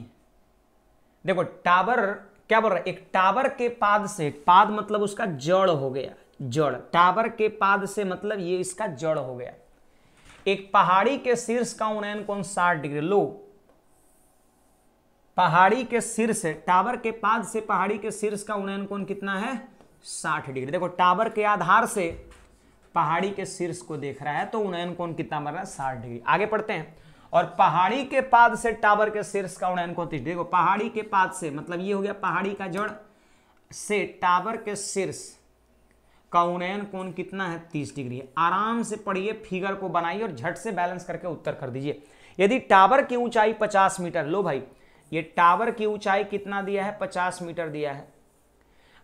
देखो टावर क्या बोल रहा है एक टावर के पाद से पाद मतलब उसका जड़ हो गया जड़ टावर के पाद से मतलब ये इसका जड़ हो गया एक पहाड़ी के शीर्ष का उन्नयन कौन साठ डिग्री लो पहाड़ी के शीर्ष टावर के पाद से पहाड़ी के शीर्ष का उन्नयन कौन कितना है साठ डिग्री देखो टावर के आधार से पहाड़ी के शीर्ष को देख रहा है तो उन्नयन कौन कितना बन रहा है साठ डिग्री आगे पढ़ते हैं और पहाड़ी के पाद से टावर के शीर्ष का उड़ान कोतिज देखो पहाड़ी के पाद से मतलब ये हो गया पहाड़ी का जड़ से टावर के शीर्ष का उन्नयन कोण कितना है तीस डिग्री आराम से पढ़िए फिगर को बनाइए और झट से बैलेंस करके उत्तर कर दीजिए यदि टावर की ऊंचाई पचास मीटर लो भाई ये टावर की ऊंचाई कितना दिया है पचास मीटर दिया है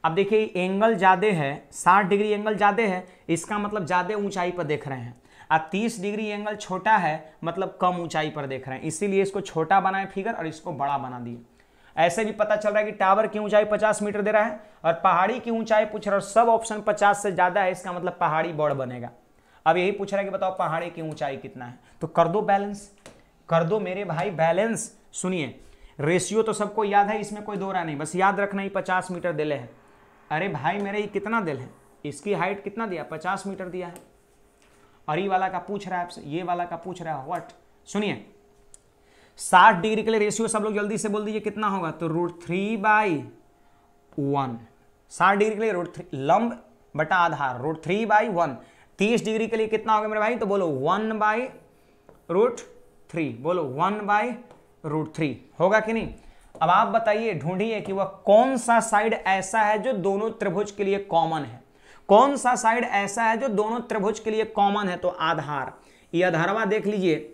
अब देखिए एंगल ज़्यादा है साठ डिग्री एंगल ज़्यादा है इसका मतलब ज़्यादा ऊंचाई पर देख रहे हैं और 30 डिग्री एंगल छोटा है मतलब कम ऊंचाई पर देख रहे हैं इसीलिए इसको छोटा बनाए फिगर और इसको बड़ा बना दिए ऐसे भी पता चल रहा है कि टावर की ऊंचाई 50 मीटर दे रहा है और पहाड़ी की ऊंचाई पूछ रहा है और सब ऑप्शन 50 से ज़्यादा है इसका मतलब पहाड़ी बॉर्ड बनेगा अब यही पूछ रहा है कि बताओ पहाड़ी की ऊंचाई कितना है तो कर दो बैलेंस कर दो मेरे भाई बैलेंस सुनिए रेशियो तो सबको याद है इसमें कोई दोरा नहीं बस याद रखना ही पचास मीटर दिले है अरे भाई मेरे ये कितना दिल है इसकी हाइट कितना दिया पचास मीटर दिया है अरी वाला का पूछ रहा है आपसे ये वाला का पूछ रहा है व्हाट सुनिए साठ डिग्री के लिए रेशियो सब लोग जल्दी से बोल दीजिए कितना होगा तो रूट थ्री बाई वन साठ डिग्री के लिए रूट थ्री लंब बटा आधार रूट थ्री बाई वन तीस डिग्री के लिए कितना होगा मेरे भाई तो बोलो वन बाई रूट थ्री बोलो वन बाई रूट थ्री होगा कि नहीं अब आप बताइए ढूंढिए कि वह कौन सा साइड ऐसा है जो दोनों त्रिभुज के लिए कॉमन है कौन सा साइड ऐसा है जो दोनों त्रिभुज के लिए कॉमन है तो आधार ये आधारवा देख लीजिए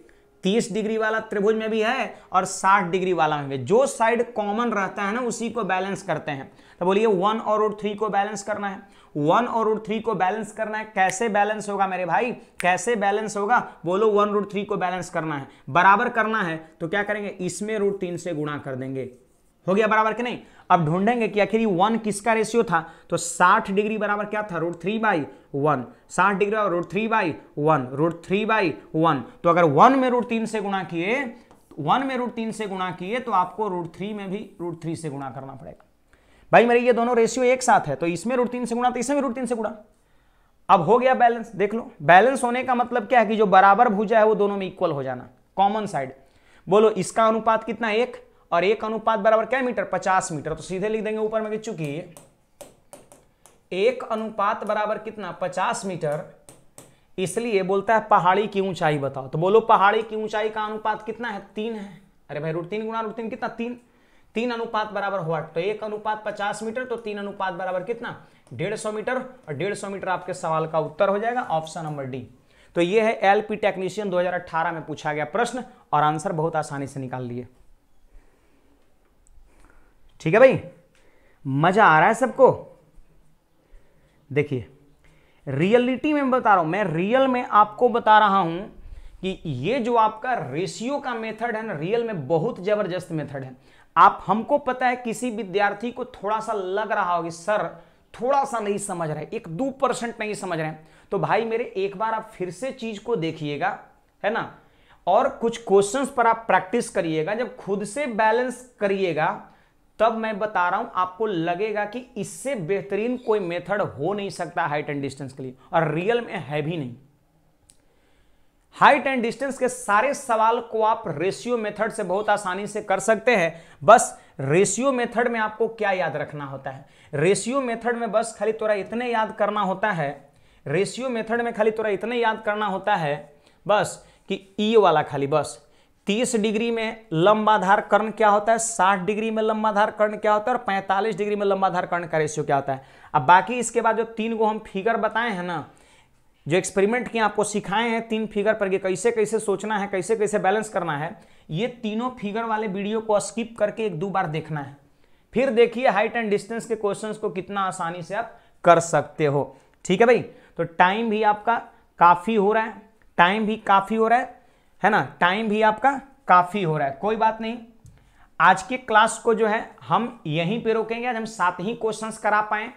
30 डिग्री वाला त्रिभुज में भी है और 60 डिग्री वाला में भी जो साइड कॉमन रहता है ना उसी को बैलेंस करते हैं तो बोलिए वन और रूट थ्री को बैलेंस करना है वन और रूट थ्री को बैलेंस करना है कैसे बैलेंस होगा मेरे भाई कैसे बैलेंस होगा बोलो वन रूट थ्री को बैलेंस करना है बराबर करना है तो क्या करेंगे इसमें रूट तीन से गुणा कर देंगे हो गया बराबर कि नहीं अब ढूंढेंगे कि आखिर वन किसका रेशियो था तो साठ डिग्री बराबर क्या था रूट थ्री बाई वन साठ degree root three by one root three by one तो अगर वन में रूट तीन से गुणा किए वन में रूट तीन से गुणा किए तो आपको रूट थ्री में भी रूट थ्री से गुणा करना पड़ेगा भाई मेरे ये दोनों रेशियो एक साथ है तो इसमें रूट तीन से गुणा तो इसमें भी रूट तीन से गुणा अब हो गया बैलेंस देख लो बैलेंस होने का मतलब क्या है कि जो बराबर भुजा है वो दोनों में इक्वल हो जाना कॉमन साइड बोलो इसका अनुपात कितना एक और एक अनुपात बराबर क्या मीटर पचास मीटर तो सीधे लिख देंगे ऊपर में कि चूंकि एक अनुपात बराबर कितना पचास मीटर इसलिए बोलता है पहाड़ी की ऊंचाई बताओ तो बोलो पहाड़ी की ऊंचाई का अनुपात कितना है तीन है अरे भाई रूट तीन गुणा रूट तीन कितना तीन तीन अनुपात बराबर हुआ तो एक अनुपात पचास मीटर तो तीन अनुपात बराबर कितना डेढ़ सौ मीटर और डेढ़ सौ मीटर आपके सवाल का उत्तर हो जाएगा ऑप्शन नंबर डी तो ये है एलपी टेक्नीशियन 2018 में पूछा गया प्रश्न और आंसर बहुत आसानी से निकाल लिया ठीक है भाई मज़ा आ रहा है सबको देखिए रियलिटी में बता रहा हूं मैं रियल में आपको बता रहा हूं कि ये जो आपका रेशियो का मेथड है ना रियल में बहुत ज़बरदस्त मेथड है आप हमको पता है किसी विद्यार्थी को थोड़ा सा लग रहा होगा सर थोड़ा सा नहीं समझ रहे एक दो परसेंट नहीं समझ रहे तो भाई मेरे एक बार आप फिर से चीज़ को देखिएगा है ना और कुछ क्वेश्चंस पर आप प्रैक्टिस करिएगा जब खुद से बैलेंस करिएगा तब मैं बता रहा हूं आपको लगेगा कि इससे बेहतरीन कोई मेथड हो नहीं सकता हाइट एंड डिस्टेंस के लिए और रियल में है भी नहीं हाइट एंड डिस्टेंस के सारे सवाल को आप रेशियो मेथड से बहुत आसानी से कर सकते हैं बस रेशियो मेथड में आपको क्या याद रखना होता है रेशियो मेथड में बस खाली तोरा इतने याद करना होता है रेशियो मेथड में खाली तोरा इतने याद करना होता है बस कि ई e वाला खाली बस 30 डिग्री में लंबाधार कर्ण क्या होता है 60 डिग्री में लंबाधार कर्ण क्या होता है और 45 डिग्री में लंबाधार कर्ण का रेशियो क्या होता है अब बाकी इसके बाद जो तीन को हम फिगर बताए हैं ना जो एक्सपेरिमेंट किए आपको सिखाए हैं तीन फिगर पर कि कैसे कैसे सोचना है कैसे कैसे बैलेंस करना है ये तीनों फिगर वाले वीडियो को स्किप करके एक दो बार देखना है फिर देखिए हाइट एंड डिस्टेंस के क्वेश्चंस को कितना आसानी से आप कर सकते हो ठीक है भाई तो टाइम भी आपका काफ़ी हो रहा है टाइम भी काफ़ी हो रहा है है ना टाइम भी आपका काफ़ी हो रहा है कोई बात नहीं आज के क्लास को जो है हम यहीं पे रोकेंगे आज हम सात ही क्वेश्चंस करा पाए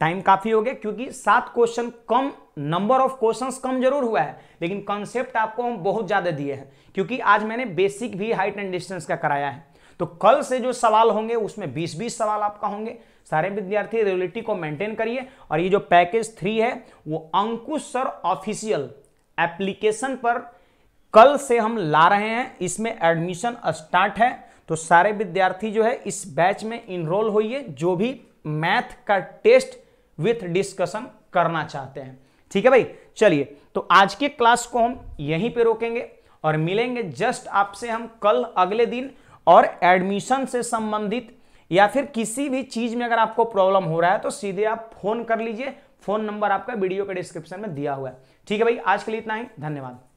टाइम काफ़ी हो गया क्योंकि सात क्वेश्चन कम नंबर ऑफ क्वेश्चंस कम जरूर हुआ है लेकिन कॉन्सेप्ट आपको हम बहुत ज़्यादा दिए हैं क्योंकि आज मैंने बेसिक भी हाइट एंड डिस्टेंस का कराया है तो कल से जो सवाल होंगे उसमें बीस बीस सवाल आपका होंगे सारे विद्यार्थी रियलिटी को मेंटेन करिए और ये जो पैकेज थ्री है वो अंकुश सर ऑफिशियल एप्लीकेशन पर कल से हम ला रहे हैं इसमें एडमिशन स्टार्ट है तो सारे विद्यार्थी जो है इस बैच में इनरोल होइए जो भी मैथ का टेस्ट विथ डिस्कशन करना चाहते हैं ठीक है भाई चलिए तो आज के क्लास को हम यहीं पे रोकेंगे और मिलेंगे जस्ट आपसे हम कल अगले दिन और एडमिशन से संबंधित या फिर किसी भी चीज में अगर आपको प्रॉब्लम हो रहा है तो सीधे आप फोन कर लीजिए फोन नंबर आपका वीडियो के डिस्क्रिप्शन में दिया हुआ है ठीक है भाई आज के लिए इतना ही धन्यवाद